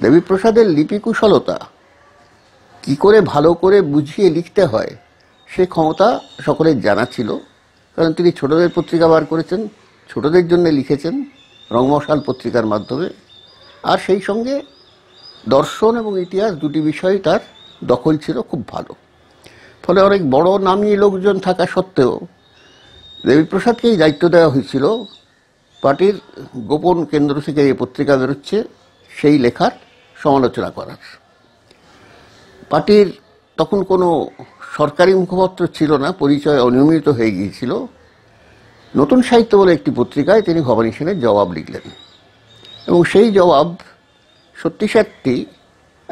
দেবীপ্রসাদের লিপিকুশলতা কি করে ভালো করে বুঝিয়ে লিখতে হয় সে ক্ষমতা সকলের জানা ছিল কারণ তিনি ছোটদের পত্রিকা বার করেছেন ছোটদের জন্য লিখেছেন রংমশাল পত্রিকার মাধ্যমে আর সেই সঙ্গে দর্শন এবং ইতিহাস দুটি বিষয় তার দখল ছিল খুব ভালো ফলে অনেক বড় নামি লোকজন থাকা সত্ত্বেও দেবীপ্রসাদকেই দায়িত্ব দেওয়া হয়েছিল পার্টির গোপন কেন্দ্র থেকে এই পত্রিকা বেরোচ্ছে সেই লেখার সমালোচনা করার পার্টির তখন কোনো সরকারি মুখপাত্র ছিল না পরিচয় অনিয়মিত হয়ে গিয়েছিল নতুন সাহিত্য বলে একটি পত্রিকায় তিনি ভবানী সেনের জবাব লিখলেন এবং সেই জবাব সত্যি সত্যি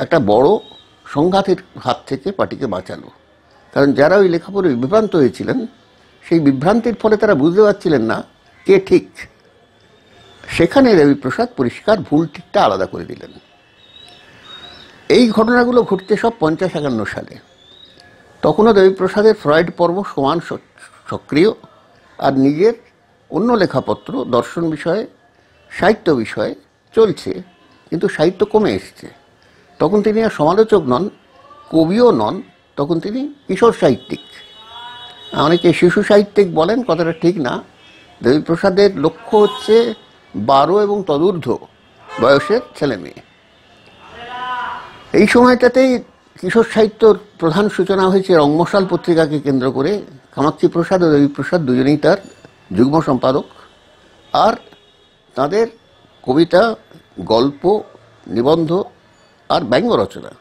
একটা বড় সংঘাতের হাত থেকে পার্টিকে বাঁচালো কারণ যারা ওই লেখাপড়ে বিভ্রান্ত হয়েছিলেন সেই বিভ্রান্তির ফলে তারা বুঝতে পারছিলেন না কে ঠিক সেখানে রবিপ্রসাদ পরিষ্কার ভুল ঠিকটা আলাদা করে দিলেন এই ঘটনাগুলো ঘটতে সব পঞ্চাশ একান্ন সালে তখনও দেবীপ্রসাদের ফ্রয়েড পর্ব সমান সক্রিয় আর নিজের অন্য লেখাপত্র দর্শন বিষয়ে সাহিত্য বিষয়ে চলছে কিন্তু সাহিত্য কমে এসছে তখন তিনি আর সমালোচক নন কবিও নন তখন তিনি কিশোর সাহিত্যিক অনেকে শিশু সাহিত্যিক বলেন কথাটা ঠিক না দেবীপ্রসাদের লক্ষ্য হচ্ছে বারো এবং তদূর্ধ্ব বয়সের ছেলে মেয়ে এই সময়টাতেই কিশোর সাহিত্যর প্রধান সূচনা হয়েছে রংমশাল পত্রিকাকে কেন্দ্র করে কামাক্ষী প্রসাদ ও রবিপ্রসাদ দুজনেই তার যুগ্ম সম্পাদক আর তাদের কবিতা গল্প নিবন্ধ আর ব্যঙ্গ রচনা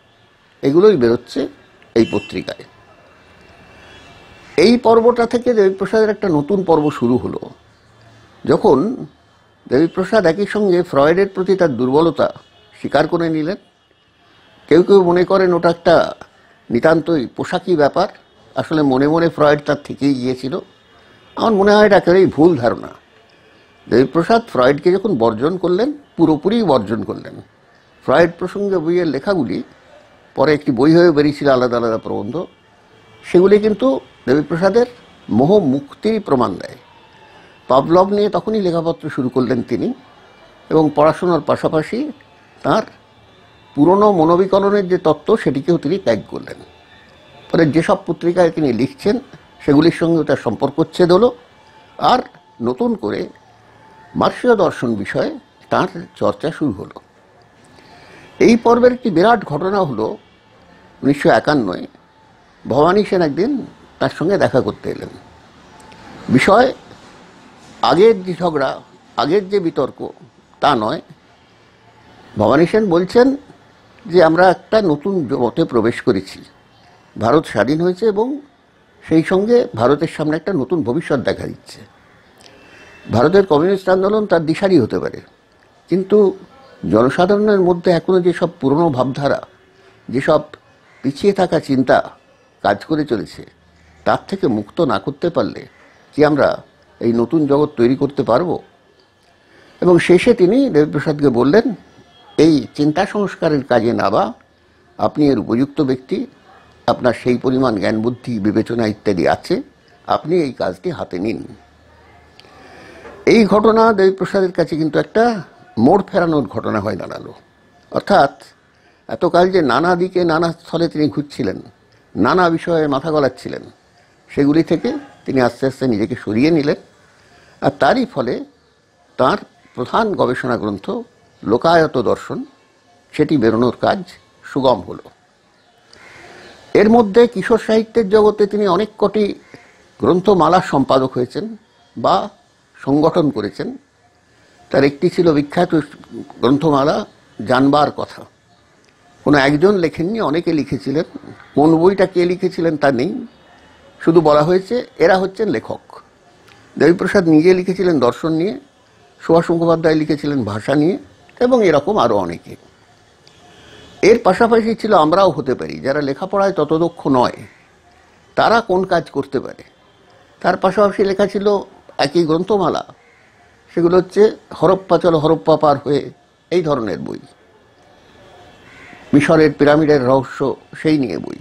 এগুলোই বেরোচ্ছে এই পত্রিকায় এই পর্বটা থেকে দেবীপ্রসাদের একটা নতুন পর্ব শুরু হলো যখন দেবীপ্রসাদ একই সঙ্গে ফ্রয়েডের প্রতি তার দুর্বলতা স্বীকার করে নিলেন কেউ কেউ মনে করেন ওটা একটা নিতান্তই পোশাকি ব্যাপার আসলে মনে মনে ফ্রয়েড তার থেকেই গিয়েছিল আমার মনে হয় এটা একেবারেই ভুল ধারণা দেবীপ্রসাদ ফ্রয়েডকে যখন বর্জন করলেন পুরোপুরি বর্জন করলেন ফ্রয়েড প্রসঙ্গে বইয়ের লেখাগুলি পরে একটি বই হয়ে বেরিয়েছিল আলাদা আলাদা প্রবন্ধ সেগুলি কিন্তু দেবীপ্রসাদের মোহ মুক্তির প্রমাণ দেয় পাবলব নিয়ে তখনই লেখাপত্র শুরু করলেন তিনি এবং পড়াশোনার পাশাপাশি তার পুরনো মনোবিকরণের যে তত্ত্ব সেটিকেও তিনি ত্যাগ করলেন ফলে যেসব পত্রিকায় তিনি লিখছেন সেগুলির সঙ্গেও তার সম্পর্ক সম্পর্কচ্ছেদ হলো আর নতুন করে মার্শীয় দর্শন বিষয়ে তার চর্চা শুরু হলো এই পর্বের একটি বিরাট ঘটনা হলো উনিশশো একান্নয় ভবানী সেন একদিন তার সঙ্গে দেখা করতে এলেন বিষয় আগের যে ঝগড়া আগের যে বিতর্ক তা নয় ভবানী সেন বলছেন যে আমরা একটা নতুন জগতে প্রবেশ করেছি ভারত স্বাধীন হয়েছে এবং সেই সঙ্গে ভারতের সামনে একটা নতুন ভবিষ্যৎ দেখা দিচ্ছে ভারতের কমিউনিস্ট আন্দোলন তার দিশারই হতে পারে কিন্তু জনসাধারণের মধ্যে এখনও যেসব পুরনো ভাবধারা যেসব পিছিয়ে থাকা চিন্তা কাজ করে চলেছে তার থেকে মুক্ত না করতে পারলে কি আমরা এই নতুন জগৎ তৈরি করতে পারব এবং শেষে তিনি দেবপ্রসাদকে বললেন এই চিন্তা সংস্কারের কাজে নাবা আপনি এর উপযুক্ত ব্যক্তি আপনার সেই পরিমাণ জ্ঞান বুদ্ধি বিবেচনা ইত্যাদি আছে আপনি এই কাজটি হাতে নিন এই ঘটনা দেবীপ্রসাদের কাছে কিন্তু একটা মোড় ফেরানোর ঘটনা হয়ে দাঁড়ালো অর্থাৎ এতকাল যে নানা দিকে নানা স্থলে তিনি ঘুরছিলেন নানা বিষয়ে মাথা গলাচ্ছিলেন সেগুলি থেকে তিনি আস্তে আস্তে নিজেকে সরিয়ে নিলেন আর তারই ফলে তার প্রধান গবেষণা গ্রন্থ লোকায়ত দর্শন সেটি বেরোনোর কাজ সুগম হল এর মধ্যে কিশোর সাহিত্যের জগতে তিনি অনেক কটি গ্রন্থমালার সম্পাদক হয়েছেন বা সংগঠন করেছেন তার একটি ছিল বিখ্যাত গ্রন্থমালা জানবার কথা কোনো একজন লেখেননি অনেকে লিখেছিলেন কোন বইটা কে লিখেছিলেন তা নেই শুধু বলা হয়েছে এরা হচ্ছেন লেখক দেবীপ্রসাদ নিজে লিখেছিলেন দর্শন নিয়ে সুভাষ মুখোপাধ্যায় লিখেছিলেন ভাষা নিয়ে এবং এরকম আরও অনেকে এর পাশাপাশি ছিল আমরাও হতে পারি যারা লেখাপড়ায় তত দক্ষ নয় তারা কোন কাজ করতে পারে তার পাশাপাশি লেখা ছিল একই গ্রন্থমালা সেগুলো হচ্ছে হরপ্পা চলো হরপ্পা পার হয়ে এই ধরনের বই মিশরের পিরামিডের রহস্য সেই নিয়ে বই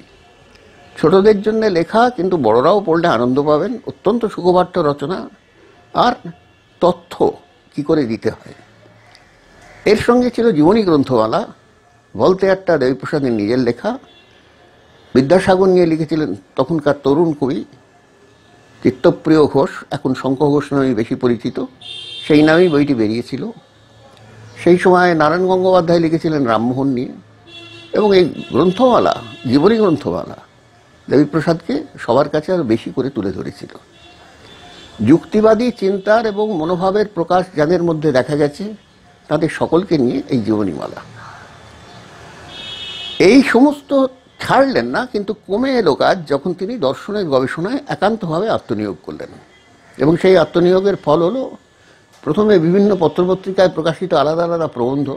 ছোটদের জন্য লেখা কিন্তু বড়রাও পড়লে আনন্দ পাবেন অত্যন্ত সুখবার্য রচনা আর তথ্য কি করে দিতে হয় এর সঙ্গে ছিল জীবনী গ্রন্থওয়ালা বলতে একটা দেবীপ্রসাদের নিজের লেখা বিদ্যাসাগর নিয়ে লিখেছিলেন তখনকার তরুণ কবি চিত্তপ্রিয় ঘোষ এখন শঙ্কর ঘোষ নামে বেশি পরিচিত সেই নামেই বইটি বেরিয়েছিল সেই সময় নারায়ণ গঙ্গোপাধ্যায় লিখেছিলেন রামমোহন নিয়ে এবং এই গ্রন্থওয়ালা জীবনী গ্রন্থওয়ালা দেবীপ্রসাদকে সবার কাছে আরও বেশি করে তুলে ধরেছিল যুক্তিবাদী চিন্তার এবং মনোভাবের প্রকাশ যাদের মধ্যে দেখা গেছে তাদের সকলকে নিয়ে এই জীবনীমালা এই সমস্ত ছাড়লেন না কিন্তু কমে এলো কাজ যখন তিনি দর্শনের গবেষণায় একান্তভাবে আত্মনিয়োগ করলেন এবং সেই আত্মনিয়োগের ফল হলো প্রথমে বিভিন্ন পত্রপত্রিকায় প্রকাশিত আলাদা আলাদা প্রবন্ধ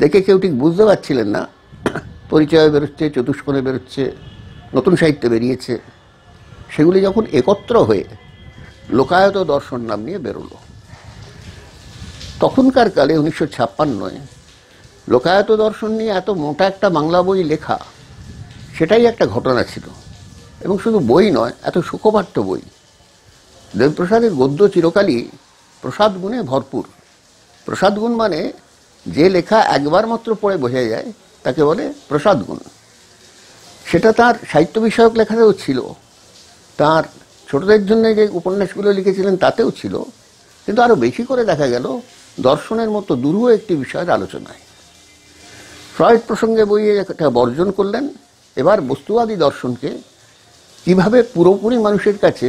দেখে কেউ ঠিক বুঝতে পারছিলেন না পরিচয়ে বেরোচ্ছে চতুষ্কোণে বেরোচ্ছে নতুন সাহিত্যে বেরিয়েছে সেগুলি যখন একত্র হয়ে লোকায়ত দর্শন নাম নিয়ে বেরোলো তখনকার কালে উনিশশো ছাপ্পান্নয় লোকায়ত দর্শন নিয়ে এত মোটা একটা বাংলা বই লেখা সেটাই একটা ঘটনা ছিল এবং শুধু বই নয় এত সুখবার্ত বই দেবপ্রসাদের গদ্য চিরকালই প্রসাদ গুণে ভরপুর প্রসাদ গুণ মানে যে লেখা একবার মাত্র পড়ে বোঝা যায় তাকে বলে প্রসাদ গুণ সেটা তার সাহিত্য বিষয়ক লেখাতেও ছিল তার ছোটদের জন্য যে উপন্যাসগুলো লিখেছিলেন তাতেও ছিল কিন্তু আরও বেশি করে দেখা গেল দর্শনের মতো দুরূহ একটি বিষয়ের আলোচনায় ফ্রয়েড প্রসঙ্গে বইয়ে একটা বর্জন করলেন এবার বস্তুবাদী দর্শনকে কিভাবে পুরোপুরি মানুষের কাছে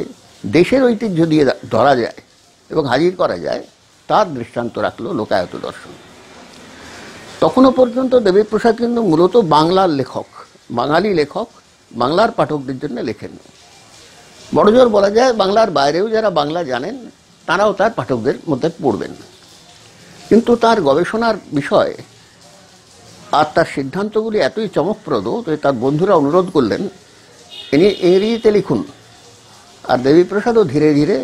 দেশের ঐতিহ্য দিয়ে ধরা যায় এবং হাজির করা যায় তার দৃষ্টান্ত রাখলো লোকায়ত দর্শন তখনও পর্যন্ত দেবীপ্রসাদ কিন্তু মূলত বাংলার লেখক বাঙালি লেখক বাংলার পাঠকদের জন্য লেখেন বড়জোর বলা যায় বাংলার বাইরেও যারা বাংলা জানেন তারাও তার পাঠকদের মধ্যে পড়বেন না কিন্তু তার গবেষণার বিষয় আর তার সিদ্ধান্তগুলি এতই চমকপ্রদ যে তার বন্ধুরা অনুরোধ করলেন ইনি ইংরেজিতে লিখুন আর দেবীপ্রসাদও ধীরে ধীরে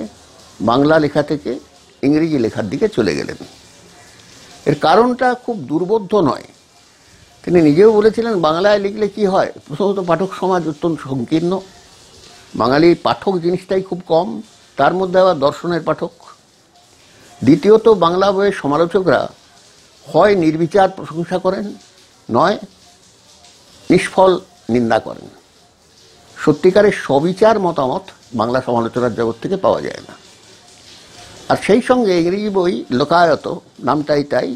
বাংলা লেখা থেকে ইংরেজি লেখার দিকে চলে গেলেন এর কারণটা খুব দুর্বোধ্য নয় তিনি নিজেও বলেছিলেন বাংলায় লিখলে কি হয় প্রথমত পাঠক সমাজ অত্যন্ত সংকীর্ণ বাঙালি পাঠক জিনিসটাই খুব কম তার মধ্যে আবার দর্শনের পাঠক দ্বিতীয়ত বাংলা বইয়ের সমালোচকরা হয় নির্বিচার প্রশংসা করেন নয় নিষ্ফল নিন্দা করেন সত্যিকারের সবিচার মতামত বাংলা সমালোচনার জগৎ থেকে পাওয়া যায় না আর সেই সঙ্গে ইংরেজি বই লোকায়ত নামটাই তাই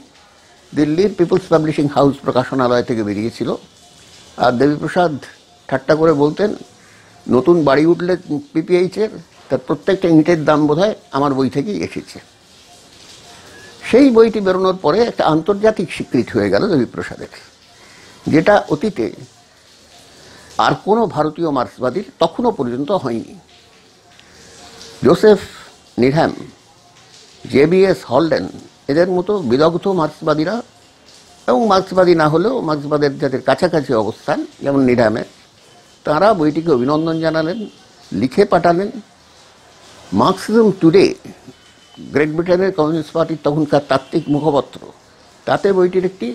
দিল্লির পিপলস পাবলিশিং হাউস প্রকাশনালয় থেকে বেরিয়েছিল আর দেবীপ্রসাদ ঠাট্টা করে বলতেন নতুন বাড়ি উঠলে পিপিএইচের তার প্রত্যেকটা ইঁটের দাম বোধহয় আমার বই থেকেই এসেছে সেই বইটি বেরোনোর পরে একটা আন্তর্জাতিক স্বীকৃতি হয়ে গেল দেবীপ্রসাদের যেটা অতীতে আর কোনো ভারতীয় মার্ক্সবাদীর তখনও পর্যন্ত হয়নি জোসেফ নিহ্যাম এস হলডেন এদের মতো বিদগ্ধ মার্ক্সবাদীরা এবং মার্ক্সবাদী না হলেও মার্ক্সবাদের যাদের কাছাকাছি অবস্থান যেমন নিরামের তারা বইটিকে অভিনন্দন জানালেন লিখে পাঠালেন মার্ক্সিজম টুডে গ্রেট ব্রিটেনের কমিউনিস্ট পার্টির তখনকার তাত্ত্বিক মুখপত্র তাতে বইটির একটি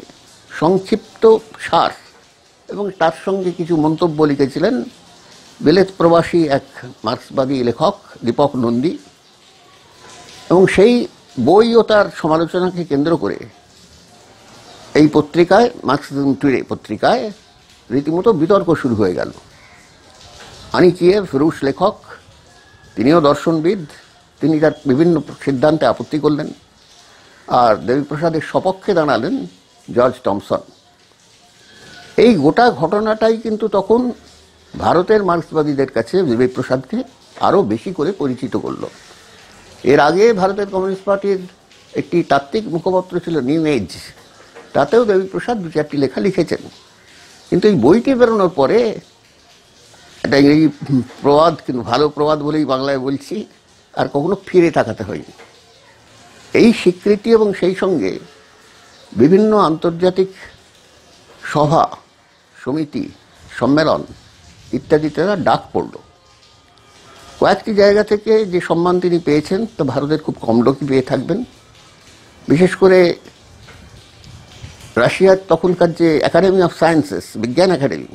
সংক্ষিপ্ত সার এবং তার সঙ্গে কিছু মন্তব্য লিখেছিলেন বিলেত প্রবাসী এক মার্ক্সবাদী লেখক দীপক নন্দী এবং সেই বই ও তার সমালোচনাকে কেন্দ্র করে এই পত্রিকায় মার্ক্সিজম টুডে পত্রিকায় রীতিমতো বিতর্ক শুরু হয়ে গেল আনিকিয়ে ফিরুস লেখক তিনিও দর্শনবিদ তিনি তার বিভিন্ন সিদ্ধান্তে আপত্তি করলেন আর দেবীপ্রসাদের সপক্ষে দাঁড়ালেন জর্জ টমসন এই গোটা ঘটনাটাই কিন্তু তখন ভারতের মার্ক্সবাদীদের কাছে দেবীপ্রসাদকে আরও বেশি করে পরিচিত করল এর আগে ভারতের কমিউনিস্ট পার্টির একটি তাত্ত্বিক মুখপত্র ছিল নিউ এজ তাতেও দেবীপ্রসাদ দু চারটি লেখা লিখেছেন কিন্তু এই বইটি বেরোনোর পরে একটা ইংরেজি প্রবাদ কিন্তু ভালো প্রবাদ বলেই বাংলায় বলছি আর কখনো ফিরে তাকাতে হয়নি এই স্বীকৃতি এবং সেই সঙ্গে বিভিন্ন আন্তর্জাতিক সভা সমিতি সম্মেলন ইত্যাদিতে ডাক পড়ল কয়েকটি জায়গা থেকে যে সম্মান তিনি পেয়েছেন তা ভারতের খুব কম লোকই পেয়ে থাকবেন বিশেষ করে রাশিয়ার তখনকার যে একাডেমি অফ সায়েন্সেস বিজ্ঞান একাডেমি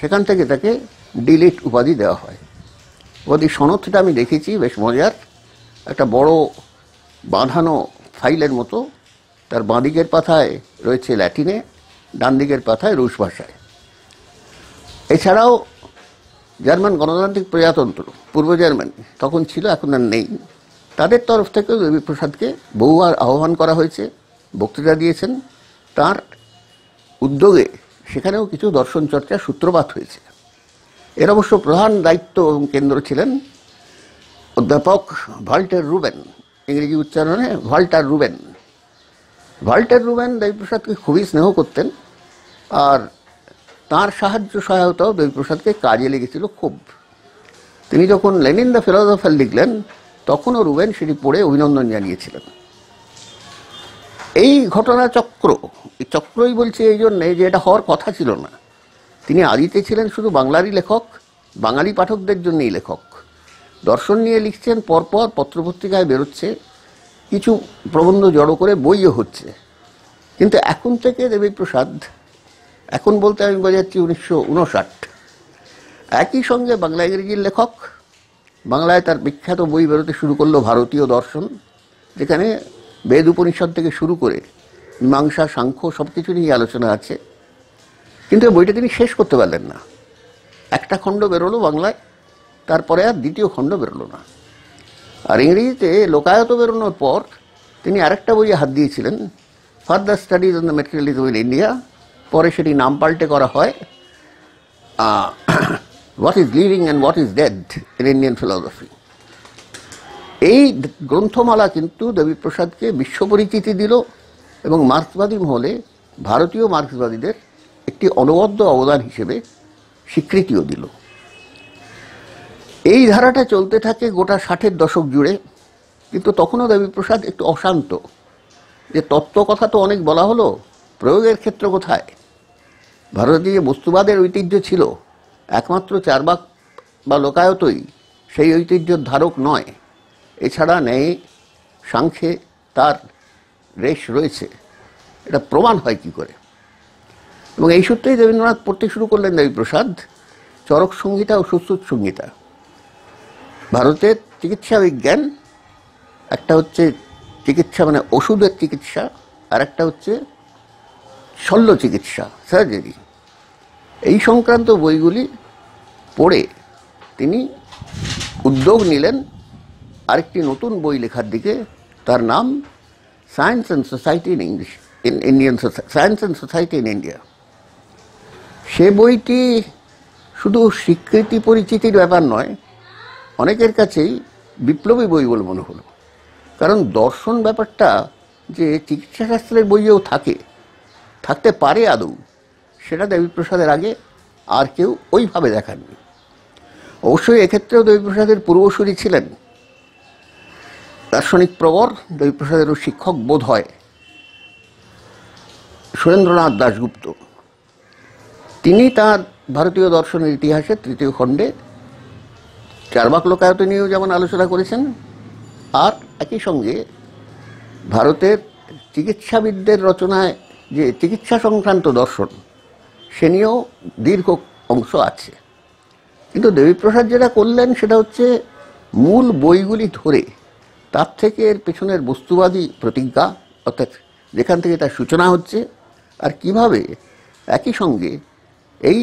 সেখান থেকে তাকে ডিলিট উপাধি দেওয়া হয় ওদের সনদটা আমি দেখেছি বেশ মজার একটা বড় বাঁধানো ফাইলের মতো তার বাঁদিকের পাথায় রয়েছে ল্যাটিনে ডান দিকের পাথায় রুশ ভাষায় এছাড়াও জার্মান গণতান্ত্রিক প্রজাতন্ত্র পূর্ব জার্মানি তখন ছিল এখন আর নেই তাদের তরফ থেকেও রবিপ্রসাদকে বহুবার আহ্বান করা হয়েছে বক্তৃতা দিয়েছেন তার উদ্যোগে সেখানেও কিছু দর্শন চর্চার সূত্রপাত হয়েছে এর অবশ্য প্রধান দায়িত্ব এবং কেন্দ্র ছিলেন অধ্যাপক ভাল্টের রুবেন ইংরেজি উচ্চারণে ভাল্টার রুবেন ভাল্টার রুবেন দেবীপ্রসাদকে খুবই স্নেহ করতেন আর তার সাহায্য সহায়তাও দেবীপ্রসাদকে কাজে লেগেছিল খুব তিনি যখন লেনিন দ্য ফিলোজফার লিখলেন তখনও রুবেন সেটি পড়ে অভিনন্দন জানিয়েছিলেন এই ঘটনা চক্র এই চক্রই বলছি এই জন্যে যে এটা হওয়ার কথা ছিল না তিনি আদিতে ছিলেন শুধু বাংলারই লেখক বাঙালি পাঠকদের জন্যই লেখক দর্শন নিয়ে লিখছেন পরপর পত্রপত্রিকায় বেরোচ্ছে কিছু প্রবন্ধ জড়ো করে বইও হচ্ছে কিন্তু এখন থেকে দেবীপ্রসাদ এখন বলতে আমি বোঝাচ্ছি উনিশশো উনষাট একই সঙ্গে বাংলা ইংরেজির লেখক বাংলায় তার বিখ্যাত বই বেরোতে শুরু করলো ভারতীয় দর্শন যেখানে বেদ উপনিষদ থেকে শুরু করে মীমাংসা সাংখ্য সব কিছু নিয়ে আলোচনা আছে কিন্তু বইটা তিনি শেষ করতে পারলেন না একটা খণ্ড বেরোলো বাংলায় তারপরে আর দ্বিতীয় খণ্ড বেরোলো না আর ইংরেজিতে লোকায়ত বেরোনোর পর তিনি আরেকটা বইয়ে হাত দিয়েছিলেন further studies on the materialism in India পরে সেটি নাম পাল্টে করা হয় what is living and what is dead in Indian philosophy এই গ্রন্থমালা কিন্তু দেবীপ্রসাদকে বিশ্বপরিচিতি দিল এবং মার্ক্সবাদী মহলে ভারতীয় মার্ক্সবাদীদের একটি অনবদ্য অবদান হিসেবে স্বীকৃতিও দিল এই ধারাটা চলতে থাকে গোটা ষাটের দশক জুড়ে কিন্তু তখনও দেবীপ্রসাদ একটু অশান্ত যে তত্ত্ব কথা তো অনেক বলা হলো প্রয়োগের ক্ষেত্র কোথায় ভারতীয় বস্তুবাদের ঐতিহ্য ছিল একমাত্র চারবাক বা লোকায়তই সেই ঐতিহ্যর ধারক নয় এছাড়া ন্যায় সাংখ্যে তার রেশ রয়েছে এটা প্রমাণ হয় কি করে এবং এই সূত্রেই রবীন্দ্রনাথ পড়তে শুরু করলেন দেবীপ্রসাদ চরক সংহিতা ও সুশ্রুত সংহিতা ভারতের চিকিৎসা বিজ্ঞান একটা হচ্ছে চিকিৎসা মানে ওষুধের চিকিৎসা আর একটা হচ্ছে শল্য চিকিৎসা সার্জারি এই সংক্রান্ত বইগুলি পড়ে তিনি উদ্যোগ নিলেন আরেকটি নতুন বই লেখার দিকে তার নাম science and society in English in Indian science and society in India সে বইটি শুধু স্বীকৃতি পরিচিতির ব্যাপার নয় অনেকের কাছেই বিপ্লবী বই বলে মনে হলো কারণ দর্শন ব্যাপারটা যে চিকিৎসাশাস্ত্রের বইয়েও থাকে থাকতে পারে আদৌ সেটা দেবীপ্রসাদের আগে আর কেউ ওইভাবে দেখাননি অবশ্যই এক্ষেত্রেও দেবীপ্রসাদের পূর্বসূরি ছিলেন দার্শনিক প্রবর দেবীপ্রসাদেরও শিক্ষক বোধ হয় সুরেন্দ্রনাথ দাশগুপ্ত তিনি তার ভারতীয় দর্শনের ইতিহাসে তৃতীয় খণ্ডে চার্বাক লোকায়ত নিয়েও যেমন আলোচনা করেছেন আর একই সঙ্গে ভারতের চিকিৎসাবিদদের রচনায় যে চিকিৎসা সংক্রান্ত দর্শন সে নিয়েও দীর্ঘ অংশ আছে কিন্তু দেবীপ্রসাদ যেটা করলেন সেটা হচ্ছে মূল বইগুলি ধরে তার থেকে এর পেছনের বস্তুবাদী প্রতিজ্ঞা অর্থাৎ যেখান থেকে তার সূচনা হচ্ছে আর কিভাবে একই সঙ্গে এই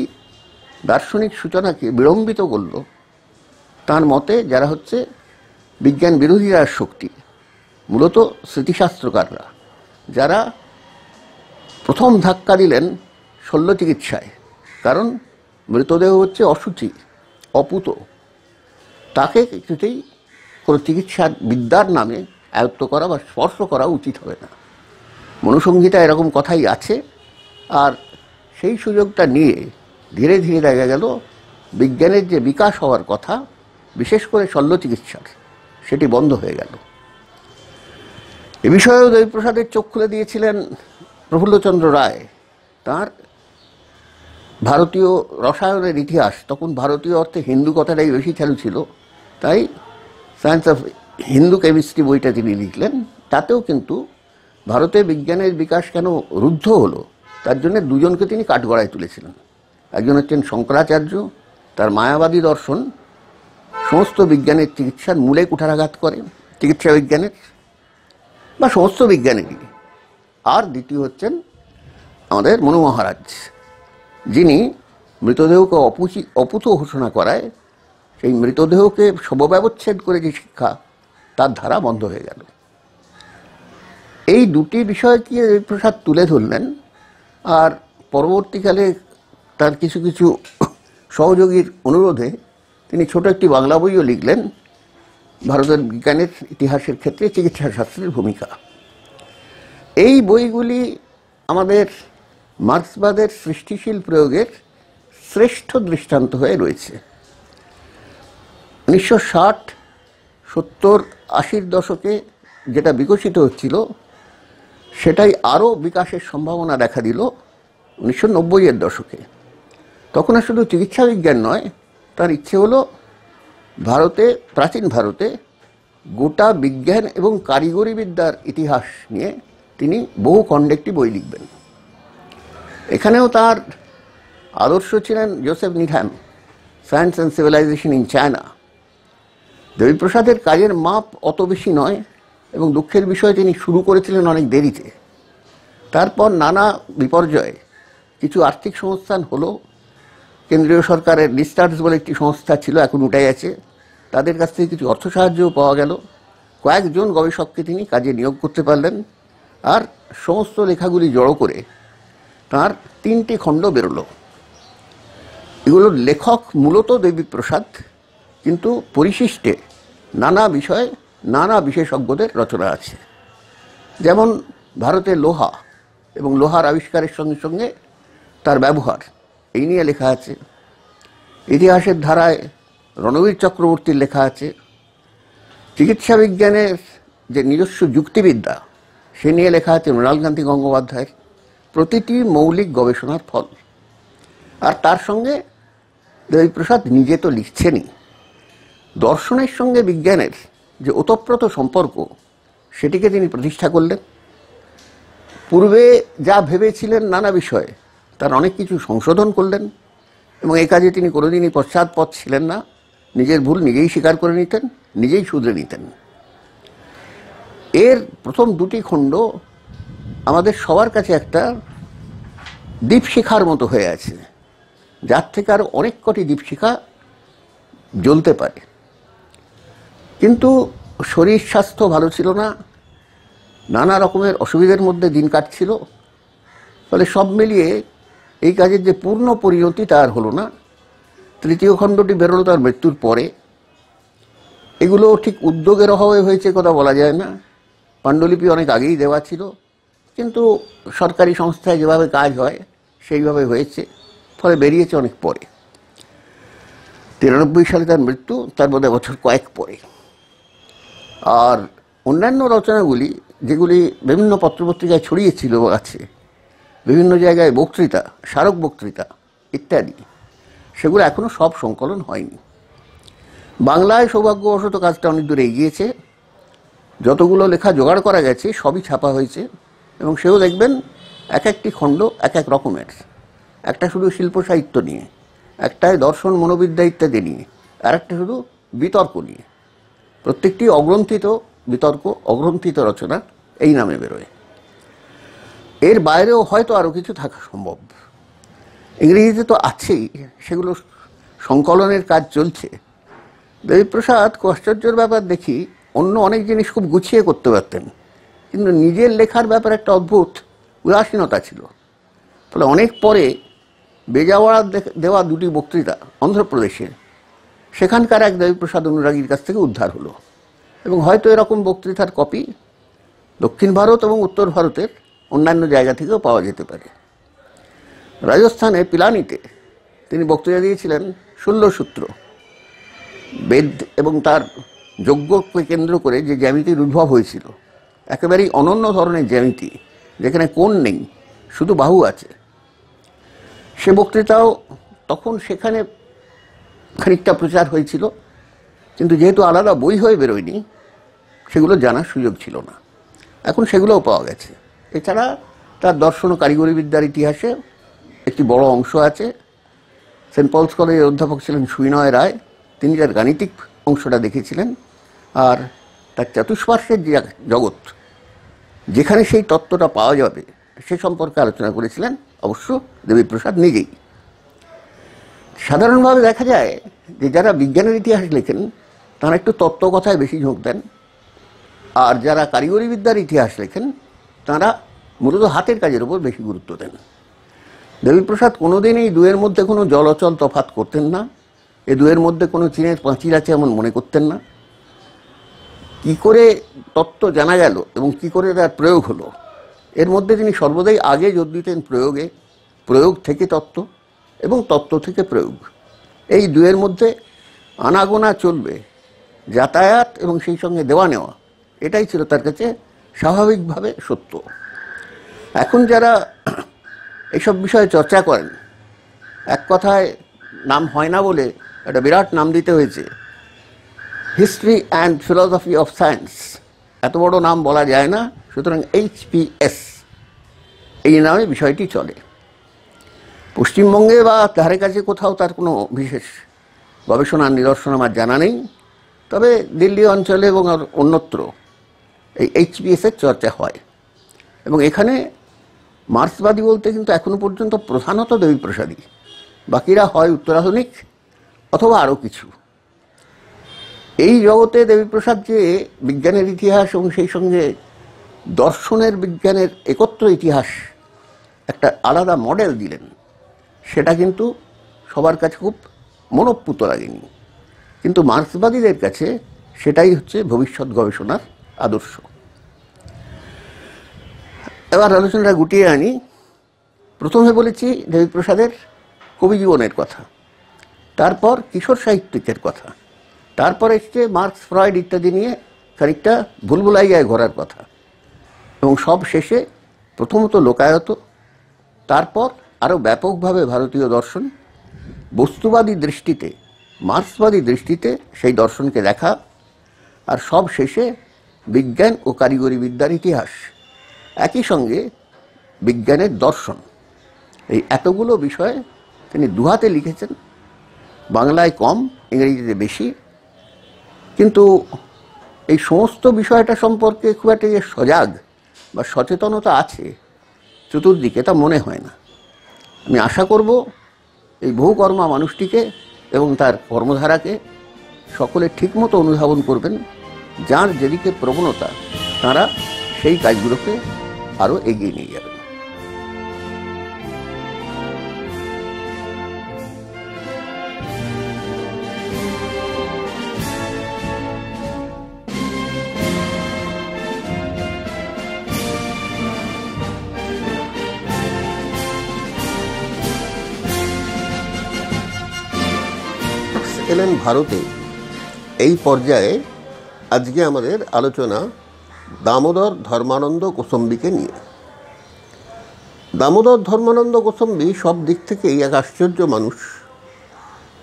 দার্শনিক সূচনাকে বিলম্বিত করল তার মতে যারা হচ্ছে বিজ্ঞান বিরোধীরা শক্তি মূলত স্মৃতিশাস্ত্রকাররা যারা প্রথম ধাক্কা দিলেন শল্য চিকিৎসায় কারণ মৃতদেহ হচ্ছে অসুচি অপুত তাকে কিছুতেই কোনো চিকিৎসার বিদ্যার নামে আয়ত্ত করা বা স্পর্শ করা উচিত হবে না মনুসংহিতা এরকম কথাই আছে আর সেই সুযোগটা নিয়ে ধীরে ধীরে দেখা গেল বিজ্ঞানের যে বিকাশ হওয়ার কথা বিশেষ করে শল্য চিকিৎসার সেটি বন্ধ হয়ে গেল এ বিষয়েও দেবীপ্রসাদের চোখ খুলে দিয়েছিলেন প্রফুল্লচন্দ্র রায় তার ভারতীয় রসায়নের ইতিহাস তখন ভারতীয় অর্থে হিন্দু কথাটাই বেশি চালু ছিল তাই সায়েন্স অফ হিন্দু কেমিস্ট্রি বইটা তিনি লিখলেন তাতেও কিন্তু ভারতে বিজ্ঞানের বিকাশ কেন রুদ্ধ হলো তার জন্য দুজনকে তিনি কাঠগড়ায় তুলেছিলেন একজন হচ্ছেন শঙ্করাচার্য তার মায়াবাদী দর্শন সমস্ত বিজ্ঞানের চিকিৎসার মূলে কুঠারাঘাত করে চিকিৎসা বিজ্ঞানের বা সমস্ত বিজ্ঞানেরই আর দ্বিতীয় হচ্ছেন আমাদের মনু মহারাজ যিনি মৃতদেহকে অপুচি অপুত ঘোষণা করায় সেই মৃতদেহকে শবব্যবচ্ছেদ করে যে শিক্ষা তার ধারা বন্ধ হয়ে গেল এই দুটি বিষয়কে প্রসাদ তুলে ধরলেন আর পরবর্তীকালে তার কিছু কিছু সহযোগীর অনুরোধে তিনি ছোট একটি বাংলা বইও লিখলেন ভারতের বিজ্ঞানের ইতিহাসের ক্ষেত্রে চিকিৎসা শাস্ত্রের ভূমিকা এই বইগুলি আমাদের মার্ক্সবাদের সৃষ্টিশীল প্রয়োগের শ্রেষ্ঠ দৃষ্টান্ত হয়ে রয়েছে উনিশশো ষাট সত্তর আশির দশকে যেটা বিকশিত হচ্ছিল সেটাই আরও বিকাশের সম্ভাবনা দেখা দিল উনিশশো নব্বইয়ের দশকে তখন আর শুধু চিকিৎসা বিজ্ঞান নয় তার ইচ্ছে হলো ভারতে প্রাচীন ভারতে গোটা বিজ্ঞান এবং কারিগরি বিদ্যার ইতিহাস নিয়ে তিনি বহু খণ্ডে একটি বই লিখবেন এখানেও তার আদর্শ ছিলেন Joseph Needham science and civilisation in China দেবীপ্রসাদের কাজের মাপ অত বেশি নয় এবং দুঃখের বিষয় তিনি শুরু করেছিলেন অনেক দেরিতে তারপর নানা বিপর্যয়ে কিছু আর্থিক সংস্থান হলো কেন্দ্রীয় সরকারের ডিস্টার্স বলে একটি সংস্থা ছিল এখন উঠে গেছে তাদের কাছ থেকে কিছু অর্থ সাহায্যও পাওয়া গেল কয়েকজন গবেষককে তিনি কাজে নিয়োগ করতে পারলেন আর সমস্ত লেখাগুলি জড়ো করে তার তিনটি খণ্ড বেরোলো এগুলোর লেখক মূলত দেবীপ্রসাদ কিন্তু পরিশিষ্টে নানা বিষয়ে নানা বিশেষজ্ঞদের রচনা আছে যেমন ভারতে লোহা এবং লোহার আবিষ্কারের সঙ্গে সঙ্গে তার ব্যবহার এই নিয়ে লেখা আছে ইতিহাসের ধারায় রণবীর চক্রবর্তীর লেখা আছে চিকিৎসা বিজ্ঞানের যে নিজস্ব যুক্তিবিদ্যা সে নিয়ে লেখা আছে মৃণাল গান্ধী গঙ্গোপাধ্যায়ের প্রতিটি মৌলিক গবেষণার ফল আর তার সঙ্গে দেবীপ্রসাদ নিজে তো লিখছেনই দর্শনের সঙ্গে বিজ্ঞানের যে ওতপ্রোত সম্পর্ক সেটিকে তিনি প্রতিষ্ঠা করলেন পূর্বে যা ভেবেছিলেন নানা বিষয়ে তার অনেক কিছু সংশোধন করলেন এবং এ কাজে তিনি কোনোদিনই পশ্চাৎপদ ছিলেন না নিজের ভুল নিজেই স্বীকার করে নিতেন নিজেই শুধরে নিতেন এর প্রথম দুটি খণ্ড আমাদের সবার কাছে একটা দীপশিখার মতো হয়ে আছে যার থেকে আর অনেক কটি দীপশিখা জ্বলতে পারে কিন্তু শরীর স্বাস্থ্য ভালো ছিল না নানা রকমের অসুবিধার মধ্যে দিন কাটছিল ফলে সব মিলিয়ে এই কাজের যে পূর্ণ পরিণতি তার হলো না তৃতীয় খণ্ডটি বেরোলো তার মৃত্যুর পরে এগুলো ঠিক উদ্যোগের অভাবে হয়েছে কথা বলা যায় না পাণ্ডুলিপি অনেক আগেই দেওয়া ছিল কিন্তু সরকারি সংস্থায় যেভাবে কাজ হয় সেইভাবে হয়েছে ফলে বেরিয়েছে অনেক পরে তিরানব্বই সালে তার মৃত্যু তার মধ্যে বছর কয়েক পরে আর অন্যান্য রচনাগুলি যেগুলি বিভিন্ন পত্রপত্রিকায় ছড়িয়েছিল আছে বিভিন্ন জায়গায় বক্তৃতা স্মারক বক্তৃতা ইত্যাদি সেগুলো এখনও সব সংকলন হয়নি বাংলায় সৌভাগ্যবশত কাজটা অনেক দূরে এগিয়েছে যতগুলো লেখা জোগাড় করা গেছে সবই ছাপা হয়েছে এবং সেও দেখবেন এক একটি খণ্ড এক এক রকমের একটা শুধু শিল্প সাহিত্য নিয়ে একটায় দর্শন মনোবিদ্যা ইত্যাদি নিয়ে আর একটা শুধু বিতর্ক নিয়ে প্রত্যেকটি অগ্রন্থিত বিতর্ক অগ্রন্থিত রচনা এই নামে বেরোয় এর বাইরেও হয়তো আরও কিছু থাকা সম্ভব ইংরেজিতে তো আছেই সেগুলো সংকলনের কাজ চলছে দেবীপ্রসাদ আশ্চর্যের ব্যাপার দেখি অন্য অনেক জিনিস খুব গুছিয়ে করতে পারতেন কিন্তু নিজের লেখার ব্যাপার একটা অদ্ভুত উদাসীনতা ছিল ফলে অনেক পরে বেজাওয়াড়া দেওয়া দুটি বক্তৃতা অন্ধ্রপ্রদেশে সেখানকার এক দেবীপ্রসাদ অনুরাগীর কাছ থেকে উদ্ধার হলো এবং হয়তো এরকম বক্তৃতার কপি দক্ষিণ ভারত এবং উত্তর ভারতের অন্যান্য জায়গা থেকেও পাওয়া যেতে পারে রাজস্থানে পিলানিতে তিনি বক্তৃতা দিয়েছিলেন সূত্র বেদ এবং তার যজ্ঞকে কেন্দ্র করে যে জ্যামিতির উদ্ভব হয়েছিল একেবারেই অনন্য ধরনের জ্যামিতি যেখানে কোন নেই শুধু বাহু আছে সে বক্তৃতাও তখন সেখানে খানিকটা প্রচার হয়েছিল কিন্তু যেহেতু আলাদা বই হয়ে বেরোয়নি সেগুলো জানার সুযোগ ছিল না এখন সেগুলোও পাওয়া গেছে এছাড়া তার দর্শন ও কারিগরি বিদ্যার ইতিহাসে একটি বড় অংশ আছে সেন্ট পলস কলেজের অধ্যাপক ছিলেন সুইনয় রায় তিনি তার গাণিতিক অংশটা দেখেছিলেন আর তার চতুষ্পার্শ্বের যে জগৎ যেখানে সেই তত্ত্বটা পাওয়া যাবে সে সম্পর্কে আলোচনা করেছিলেন অবশ্য দেবীপ্রসাদ নিজেই সাধারণভাবে দেখা যায় যে যারা বিজ্ঞানের ইতিহাস লেখেন তারা একটু তত্ত্ব কথায় বেশি ঝোঁক দেন আর যারা কারিগরি বিদ্যার ইতিহাস লেখেন তারা মূলত হাতের কাজের উপর বেশি গুরুত্ব দেন দেবীপ্রসাদ কোনোদিন এই দুয়ের মধ্যে কোনো জলচল তফাত করতেন না এ দুয়ের মধ্যে কোনো চীনের পাঁচিল আছে এমন মনে করতেন না কি করে তত্ত্ব জানা গেল এবং কি করে তার প্রয়োগ হলো এর মধ্যে তিনি সর্বদাই আগে জোর দিতেন প্রয়োগে প্রয়োগ থেকে তত্ত্ব এবং তত্ত্ব থেকে প্রয়োগ এই দুয়ের মধ্যে আনাগোনা চলবে যাতায়াত এবং সেই সঙ্গে দেওয়া নেওয়া এটাই ছিল তার কাছে স্বাভাবিকভাবে সত্য এখন যারা এসব বিষয়ে চর্চা করেন এক কথায় নাম হয় না বলে একটা বিরাট নাম দিতে হয়েছে history and philosophy of science এত বড় নাম বলা যায় না সুতরাং এইচপিএস এই নামে বিষয়টি চলে পশ্চিমবঙ্গে বা ধারে কাছে কোথাও তার কোনো বিশেষ গবেষণা নিদর্শন আমার জানা নেই তবে দিল্লি অঞ্চলে এবং অন্যত্র এই এইচবিএসের চর্চা হয় এবং এখানে মার্সবাদী বলতে কিন্তু এখনো পর্যন্ত প্রধানত দেবীপ্রসাদী বাকিরা হয় উত্তরাধুনিক অথবা আরও কিছু এই জগতে দেবীপ্রসাদ যে বিজ্ঞানের ইতিহাস এবং সেই সঙ্গে দর্শনের বিজ্ঞানের একত্র ইতিহাস একটা আলাদা মডেল দিলেন সেটা কিন্তু সবার কাছে খুব মনপ্পুত লাগেনি কিন্তু মার্ক্সবাদীদের কাছে সেটাই হচ্ছে ভবিষ্যৎ গবেষণার আদর্শ এবার আলোচনাটা গুটিয়ে আনি প্রথমে বলেছি দেবীপ্রসাদের কবি জীবনের কথা তারপর কিশোর সাহিত্যিকের কথা তারপর এসছে মার্কস ফ্রয়েড ইত্যাদি নিয়ে খানিকটা ভুলভুলাইয়ায় যায় ঘোরার কথা এবং সব শেষে প্রথমত লোকায়ত তারপর আরও ব্যাপকভাবে ভারতীয় দর্শন বস্তুবাদী দৃষ্টিতে মার্ক্সবাদী দৃষ্টিতে সেই দর্শনকে দেখা আর সব শেষে বিজ্ঞান ও কারিগরি বিদ্যার ইতিহাস একই সঙ্গে বিজ্ঞানের দর্শন এই এতগুলো বিষয়ে তিনি দুহাতে লিখেছেন বাংলায় কম ইংরেজিতে বেশি কিন্তু এই সমস্ত বিষয়টা সম্পর্কে খুব একটা যে সজাগ বা সচেতনতা আছে চতুর্দিকে তা মনে হয় না আমি আশা করব এই বহুকর্মা মানুষটিকে এবং তার কর্মধারাকে সকলে ঠিকমতো অনুধাবন করবেন যার যেদিকে প্রবণতা তারা সেই কাজগুলোকে আরও এগিয়ে নিয়ে যাবে এলেন ভারতে এই পর্যায়ে আজকে আমাদের আলোচনা দামোদর ধর্মানন্দ কোসম্বিকে নিয়ে দামোদর ধর্মানন্দ কোসম্বি সব দিক থেকেই এক আশ্চর্য মানুষ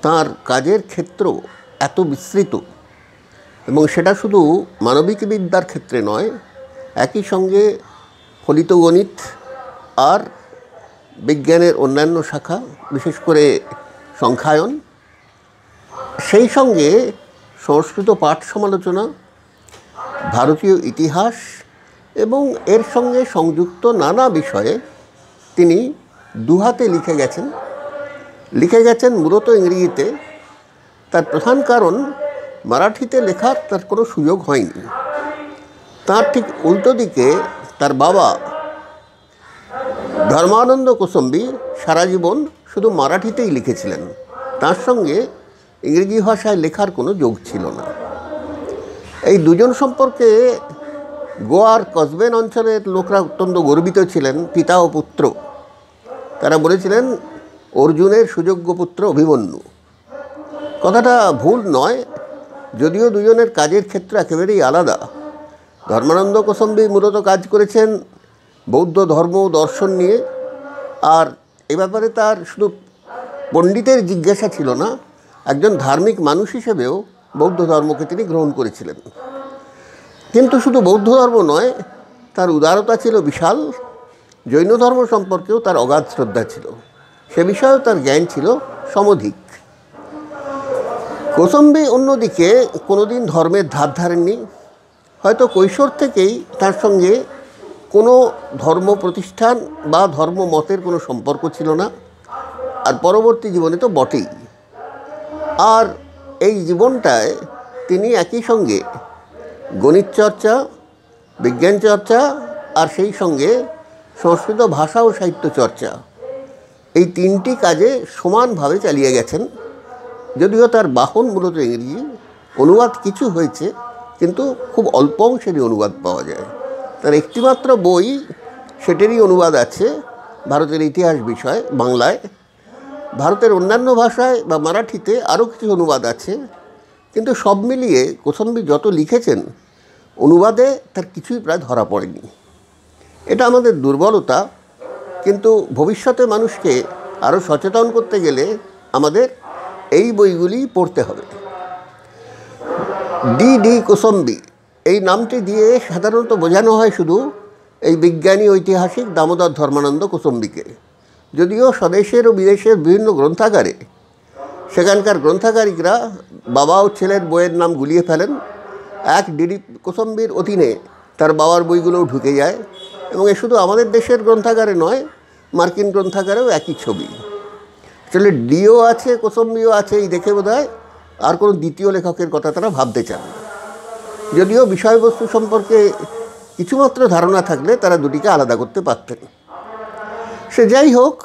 তার কাজের ক্ষেত্র এত বিস্তৃত এবং সেটা শুধু মানবিক বিদ্যার ক্ষেত্রে নয় একই সঙ্গে ফলিত গণিত আর বিজ্ঞানের অন্যান্য শাখা বিশেষ করে সংখ্যায়ন সেই সঙ্গে সংস্কৃত পাঠ সমালোচনা ভারতীয় ইতিহাস এবং এর সঙ্গে সংযুক্ত নানা বিষয়ে তিনি দুহাতে লিখে গেছেন লিখে গেছেন মূলত ইংরেজিতে তার প্রধান কারণ মারাঠিতে লেখার তার কোনো সুযোগ হয়নি তার ঠিক উল্টো দিকে তার বাবা ধর্মানন্দ কোসম্বি সারা জীবন শুধু মারাঠিতেই লিখেছিলেন তার সঙ্গে ইংরেজি ভাষায় লেখার কোনো যোগ ছিল না এই দুজন সম্পর্কে গোয়ার কসবেন অঞ্চলের লোকরা অত্যন্ত গর্বিত ছিলেন পিতা ও পুত্র তারা বলেছিলেন অর্জুনের সুযোগ্য পুত্র অভিমন্যু কথাটা ভুল নয় যদিও দুজনের কাজের ক্ষেত্র একেবারেই আলাদা ধর্মানন্দ কোসম্বি মূলত কাজ করেছেন বৌদ্ধ ধর্ম দর্শন নিয়ে আর এ ব্যাপারে তার শুধু পণ্ডিতের জিজ্ঞাসা ছিল না একজন ধার্মিক মানুষ হিসেবেও বৌদ্ধ ধর্মকে তিনি গ্রহণ করেছিলেন কিন্তু শুধু বৌদ্ধ ধর্ম নয় তার উদারতা ছিল বিশাল জৈন ধর্ম সম্পর্কেও তার অগাধ শ্রদ্ধা ছিল সে বিষয়েও তার জ্ঞান ছিল সমধিক কোসম্বি অন্যদিকে কোনোদিন ধর্মের ধার ধারেননি হয়তো কৈশোর থেকেই তার সঙ্গে কোনো ধর্ম প্রতিষ্ঠান বা ধর্ম মতের কোনো সম্পর্ক ছিল না আর পরবর্তী জীবনে তো বটেই আর এই জীবনটায় তিনি একই সঙ্গে গণিত চর্চা বিজ্ঞান চর্চা আর সেই সঙ্গে সংস্কৃত ভাষা ও সাহিত্য চর্চা এই তিনটি কাজে সমানভাবে চালিয়ে গেছেন যদিও তার বাহন মূলত ইংরেজি অনুবাদ কিছু হয়েছে কিন্তু খুব অল্প অংশেরই অনুবাদ পাওয়া যায় তার একটিমাত্র বই সেটেরই অনুবাদ আছে ভারতের ইতিহাস বিষয় বাংলায় ভারতের অন্যান্য ভাষায় বা মারাঠিতে আরও কিছু অনুবাদ আছে কিন্তু সব মিলিয়ে কোথম্বি যত লিখেছেন অনুবাদে তার কিছুই প্রায় ধরা পড়েনি এটা আমাদের দুর্বলতা কিন্তু ভবিষ্যতে মানুষকে আরও সচেতন করতে গেলে আমাদের এই বইগুলি পড়তে হবে ডি ডি কোসম্বি এই নামটি দিয়ে সাধারণত বোঝানো হয় শুধু এই বিজ্ঞানী ঐতিহাসিক দামোদর ধর্মানন্দ কোসম্বিকে যদিও স্বদেশের ও বিদেশের বিভিন্ন গ্রন্থাগারে সেখানকার গ্রন্থাগারিকরা বাবা ও ছেলের বইয়ের নাম গুলিয়ে ফেলেন এক ডিডি কোসম্বির অধীনে তার বাবার বইগুলোও ঢুকে যায় এবং এ শুধু আমাদের দেশের গ্রন্থাগারে নয় মার্কিন গ্রন্থাগারেও একই ছবি আসলে ডিও আছে কোসম্বিও আছে এই দেখে বোধ আর কোনো দ্বিতীয় লেখকের কথা তারা ভাবতে চান যদিও বিষয়বস্তু সম্পর্কে কিছুমাত্র ধারণা থাকলে তারা দুটিকে আলাদা করতে পারতেন সে যাই হোক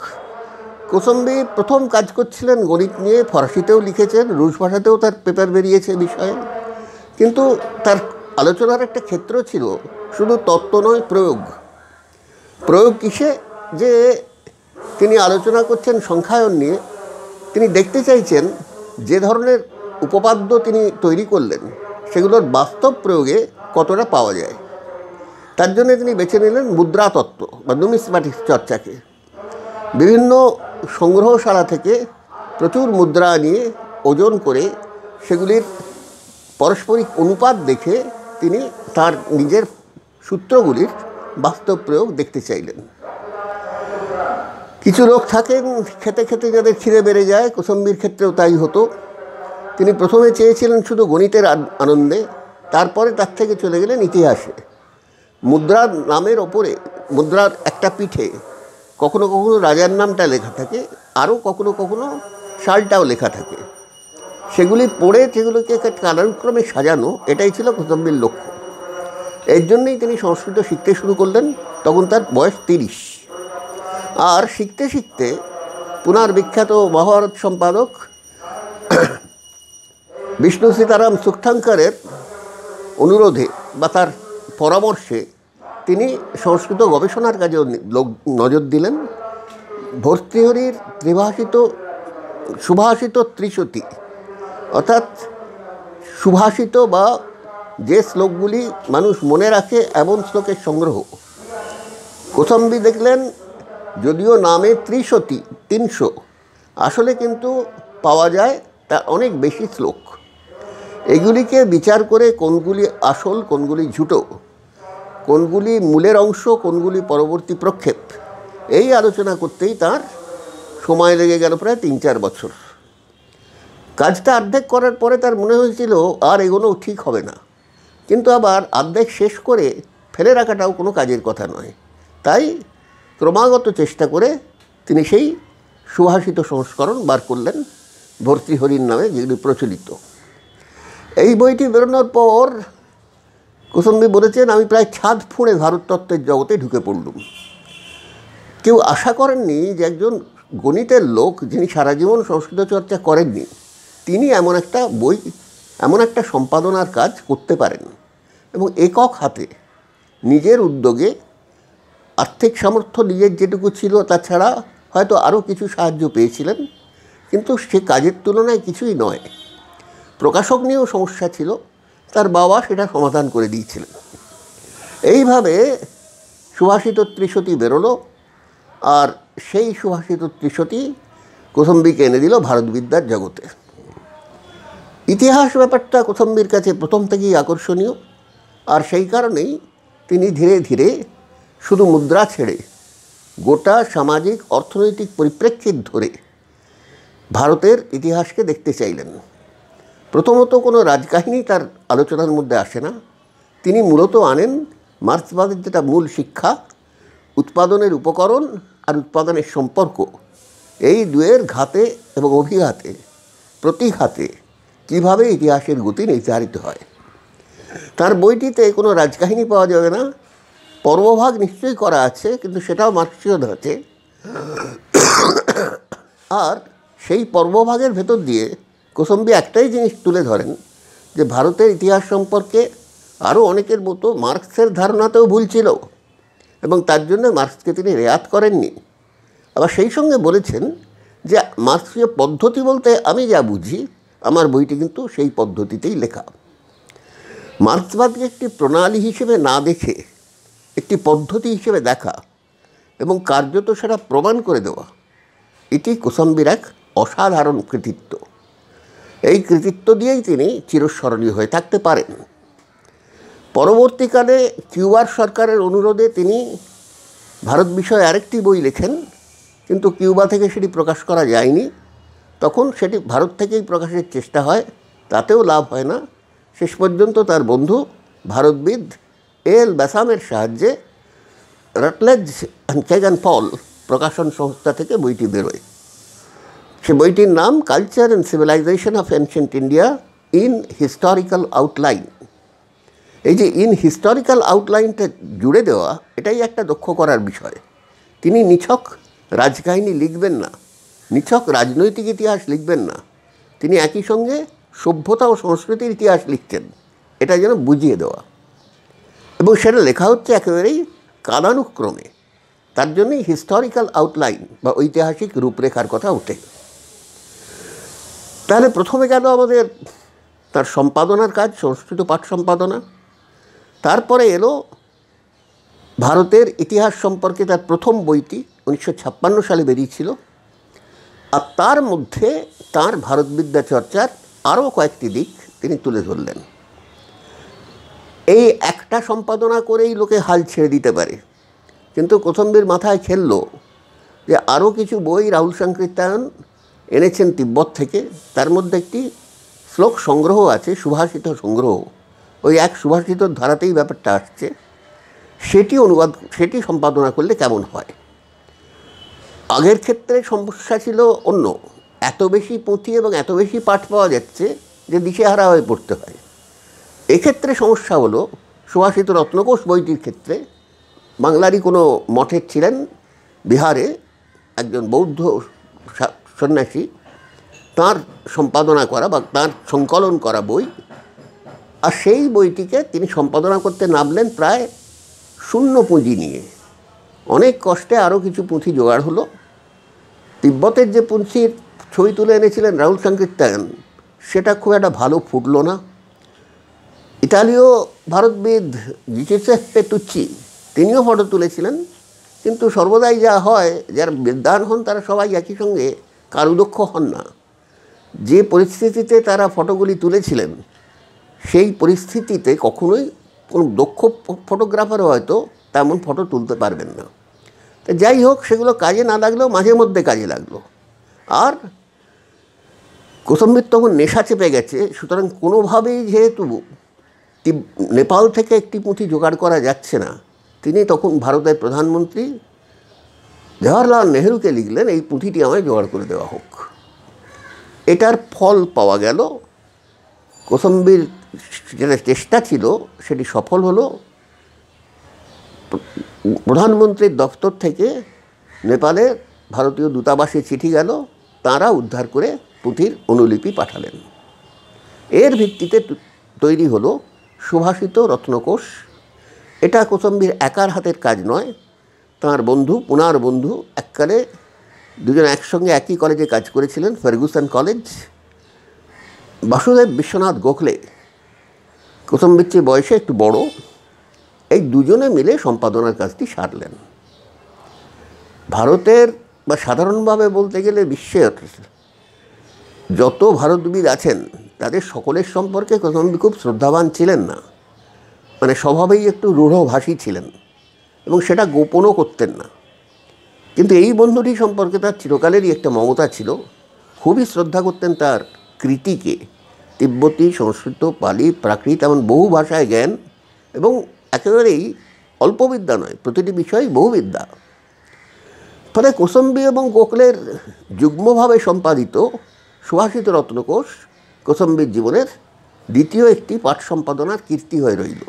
কোসম্বি প্রথম কাজ করছিলেন গণিত নিয়ে ফরাসিতেও লিখেছেন রুশ ভাষাতেও তার পেপার বেরিয়েছে বিষয়ে কিন্তু তার আলোচনার একটা ক্ষেত্র ছিল শুধু তত্ত্ব নয় প্রয়োগ প্রয়োগ কিসে যে তিনি আলোচনা করছেন সংখ্যায়ন নিয়ে তিনি দেখতে চাইছেন যে ধরনের উপপাদ্য তিনি তৈরি করলেন সেগুলোর বাস্তব প্রয়োগে কতটা পাওয়া যায় তার জন্য তিনি বেছে নিলেন মুদ্রাতত্ত্ব বা নুমিসমাটিক্স চর্চাকে বিভিন্ন সংগ্রহশালা থেকে প্রচুর মুদ্রা নিয়ে ওজন করে সেগুলির পারস্পরিক অনুপাত দেখে তিনি তার নিজের সূত্রগুলির বাস্তব প্রয়োগ দেখতে চাইলেন কিছু লোক থাকেন খেতে খেতে যাদের ছিঁড়ে বেড়ে যায় কুসম্বির ক্ষেত্রেও তাই হতো তিনি প্রথমে চেয়েছিলেন শুধু গণিতের আনন্দে তারপরে তার থেকে চলে গেলেন ইতিহাসে মুদ্রার নামের ওপরে মুদ্রার একটা পিঠে কখনো কখনো রাজার নামটা লেখা থাকে আরও কখনো কখনো সালটাও লেখা থাকে সেগুলি পড়ে সেগুলোকে কালানুক্রমে সাজানো এটাই ছিল কোথাম্বির লক্ষ্য এর জন্যই তিনি সংস্কৃত শিখতে শুরু করলেন তখন তার বয়স তিরিশ আর শিখতে শিখতে পুনার বিখ্যাত মহাভারত সম্পাদক [COUGHS] বিষ্ণু সীতারাম সুক্থাঙ্কারের অনুরোধে বা তার পরামর্শে তিনি সংস্কৃত গবেষণার কাজেও লোক নজর দিলেন ভর্তৃহরির ত্রিভাষিত সুভাষিত ত্রিশতী অর্থাৎ সুভাষিত বা যে শ্লোকগুলি মানুষ মনে রাখে এমন শ্লোকের সংগ্রহ কোসম্বি দেখলেন যদিও নামে ত্রিশতী তিনশো আসলে কিন্তু পাওয়া যায় তার অনেক বেশি শ্লোক এগুলিকে বিচার করে কোনগুলি আসল কোনগুলি ঝুটো কোনগুলি মূলের অংশ কোনগুলি পরবর্তী প্রক্ষেপ এই আলোচনা করতেই তার সময় লেগে গেল প্রায় তিন চার বছর কাজটা অর্ধেক করার পরে তার মনে হয়েছিল আর এগুলো ঠিক হবে না কিন্তু আবার অর্ধেক শেষ করে ফেলে রাখাটাও কোনো কাজের কথা নয় তাই ক্রমাগত চেষ্টা করে তিনি সেই সুভাষিত সংস্করণ বার করলেন ভর্তি হরিণ নামে যেগুলি প্রচলিত এই বইটি বেরোনোর পর কুসুম্বি বলেছেন আমি প্রায় ছাদ ফুঁড়ে ভারততত্ত্বের জগতে ঢুকে পড়লুম কেউ আশা করেননি যে একজন গণিতের লোক যিনি সারা জীবন সংস্কৃত চর্চা করেননি তিনি এমন একটা বই এমন একটা সম্পাদনার কাজ করতে পারেন এবং একক হাতে নিজের উদ্যোগে আর্থিক সামর্থ্য নিজের যেটুকু ছিল তাছাড়া হয়তো আরও কিছু সাহায্য পেয়েছিলেন কিন্তু সে কাজের তুলনায় কিছুই নয় প্রকাশক নিয়েও সমস্যা ছিল তার বাবা সেটা সমাধান করে দিয়েছিলেন এইভাবে সুভাষিত ত্রিশতী বেরোলো আর সেই সুভাষিত ত্রিশতি কোথম্বিকে এনে দিল ভারতবিদ্যার জগতে ইতিহাস ব্যাপারটা কোথম্বির কাছে প্রথম থেকেই আকর্ষণীয় আর সেই কারণেই তিনি ধীরে ধীরে শুধু মুদ্রা ছেড়ে গোটা সামাজিক অর্থনৈতিক পরিপ্রেক্ষিত ধরে ভারতের ইতিহাসকে দেখতে চাইলেন প্রথমত কোনো রাজকাহিনী তার আলোচনার মধ্যে আসে না তিনি মূলত আনেন মার্ক্সবাদের যেটা মূল শিক্ষা উৎপাদনের উপকরণ আর উৎপাদনের সম্পর্ক এই দুয়ের ঘাতে এবং অভিঘাতে প্রতিঘাতে কিভাবে ইতিহাসের গতি নির্ধারিত হয় তার বইটিতে কোনো রাজকাহিনী পাওয়া যাবে না পর্বভাগ নিশ্চয়ই করা আছে কিন্তু সেটাও মার্ক্সীয় ধাঁচে আর সেই পর্বভাগের ভেতর দিয়ে কোসম্বি একটাই জিনিস তুলে ধরেন যে ভারতের ইতিহাস সম্পর্কে আরও অনেকের মতো মার্কসের ধারণাতেও ভুল ছিল এবং তার জন্য মার্কসকে তিনি রেয়াত করেননি আবার সেই সঙ্গে বলেছেন যে মার্কসীয় পদ্ধতি বলতে আমি যা বুঝি আমার বইটি কিন্তু সেই পদ্ধতিতেই লেখা মার্ক্সবাদকে একটি প্রণালী হিসেবে না দেখে একটি পদ্ধতি হিসেবে দেখা এবং কার্যত সেটা প্রমাণ করে দেওয়া এটি কোসম্বির এক অসাধারণ কৃতিত্ব এই কৃতিত্ব দিয়েই তিনি চিরস্মরণীয় হয়ে থাকতে পারেন পরবর্তীকালে কিউবার সরকারের অনুরোধে তিনি ভারত বিষয়ে আরেকটি বই লেখেন কিন্তু কিউবা থেকে সেটি প্রকাশ করা যায়নি তখন সেটি ভারত থেকেই প্রকাশের চেষ্টা হয় তাতেও লাভ হয় না শেষ পর্যন্ত তার বন্ধু ভারতবিদ এল ব্যাসামের সাহায্যে রটলেজ অ্যান্ড ফল প্রকাশন সংস্থা থেকে বইটি বেরোয় সে বইটির নাম culture and civilisation of ancient India in historical outline এই যে ইন হিস্টোরিক্যাল আউটলাইনটা জুড়ে দেওয়া এটাই একটা দক্ষ করার বিষয় তিনি নিছক রাজকাহিনী লিখবেন না নিছক রাজনৈতিক ইতিহাস লিখবেন না তিনি একই সঙ্গে সভ্যতা ও সংস্কৃতির ইতিহাস লিখছেন এটা যেন বুঝিয়ে দেওয়া এবং সেটা লেখা হচ্ছে একেবারেই কালানুক্রমে তার জন্যই হিস্টোরিক্যাল আউটলাইন বা ঐতিহাসিক রূপরেখার কথা ওঠে তাহলে প্রথমে গেল আমাদের তার সম্পাদনার কাজ সংস্কৃত পাঠ সম্পাদনা তারপরে এলো ভারতের ইতিহাস সম্পর্কে তার প্রথম বইটি উনিশশো ছাপ্পান্ন সালে বেরিয়েছিল আর তার মধ্যে তার ভারত বিদ্যা চর্চার আরও কয়েকটি দিক তিনি তুলে ধরলেন এই একটা সম্পাদনা করেই লোকে হাল ছেড়ে দিতে পারে কিন্তু কোথম্বের মাথায় খেললো যে আরও কিছু বই রাহুল সংকীর্তায়ন এনেছেন তিব্বত থেকে তার মধ্যে একটি শ্লোক সংগ্রহ আছে সুভাষিত সংগ্রহ ওই এক সুভাষিত ধারাতেই ব্যাপারটা আসছে সেটি অনুবাদ সেটি সম্পাদনা করলে কেমন হয় আগের ক্ষেত্রে সমস্যা ছিল অন্য এত বেশি পুঁথি এবং এত বেশি পাঠ পাওয়া যাচ্ছে যে দিশেহারা হয়ে পড়তে হয় এক্ষেত্রে সমস্যা হলো সুভাষিত রত্নকোষ বইটির ক্ষেত্রে বাংলারই কোনো মঠের ছিলেন বিহারে একজন বৌদ্ধ সন্ন্যাসী তার সম্পাদনা করা বা তার সংকলন করা বই আর সেই বইটিকে তিনি সম্পাদনা করতে নামলেন প্রায় শূন্য পুঁজি নিয়ে অনেক কষ্টে আরও কিছু পুঁথি জোগাড় হলো তিব্বতের যে পুঁথির ছবি তুলে এনেছিলেন রাহুল সংকীর্তায়ন সেটা খুব একটা ভালো ফুটল না ইতালীয় ভারতবিদ জিচেসে তুচ্ছি তিনিও ফটো তুলেছিলেন কিন্তু সর্বদাই যা হয় যারা বিদ্যান হন তারা সবাই একই সঙ্গে কারুদক্ষ হন না যে পরিস্থিতিতে তারা ফটোগুলি তুলেছিলেন সেই পরিস্থিতিতে কখনোই কোনো দক্ষ ফটোগ্রাফারও হয়তো তেমন ফটো তুলতে পারবেন না তো যাই হোক সেগুলো কাজে না লাগলেও মাঝে মধ্যে কাজে লাগলো আর কোসম্বির তখন নেশা চেপে গেছে সুতরাং কোনোভাবেই যেহেতু নেপাল থেকে একটি পুঁথি জোগাড় করা যাচ্ছে না তিনি তখন ভারতের প্রধানমন্ত্রী জওয়াহরলাল নেহরুকে লিখলেন এই পুঁথিটি আমায় জোগাড় করে দেওয়া হোক এটার ফল পাওয়া গেল কোসম্বির যেটা চেষ্টা ছিল সেটি সফল হলো প্রধানমন্ত্রীর দপ্তর থেকে নেপালে ভারতীয় দূতাবাসে চিঠি গেল তারা উদ্ধার করে পুঁথির অনুলিপি পাঠালেন এর ভিত্তিতে তৈরি হলো সুভাষিত রত্নকোষ এটা কোসম্বির একার হাতের কাজ নয় তাঁর বন্ধু পুনার বন্ধু এককালে দুজন একসঙ্গে একই কলেজে কাজ করেছিলেন ফেরগুসান কলেজ বাসুদেব বিশ্বনাথ গোখলে কোসম্বিচ্ছে বয়সে একটু বড় এই দুজনে মিলে সম্পাদনার কাজটি সারলেন ভারতের বা সাধারণভাবে বলতে গেলে বিশ্বের যত ভারতবিদ আছেন তাদের সকলের সম্পর্কে কোসম্বি খুব শ্রদ্ধাবান ছিলেন না মানে স্বভাবেই একটু রূঢ়ভাষী ছিলেন এবং সেটা গোপনও করতেন না কিন্তু এই বন্ধুটি সম্পর্কে তার চিরকালেরই একটা মমতা ছিল খুবই শ্রদ্ধা করতেন তার কৃতিকে তিব্বতী সংস্কৃত পালি প্রাকৃত এমন বহু ভাষায় জ্ঞান এবং একেবারেই অল্প বিদ্যা নয় প্রতিটি বিষয়ই বহুবিদ্যা ফলে কোসম্বি এবং গোকলের যুগ্মভাবে সম্পাদিত সুভাষিত রত্নকোষ কোসম্বির জীবনের দ্বিতীয় একটি পাঠ সম্পাদনার কীর্তি হয়ে রইল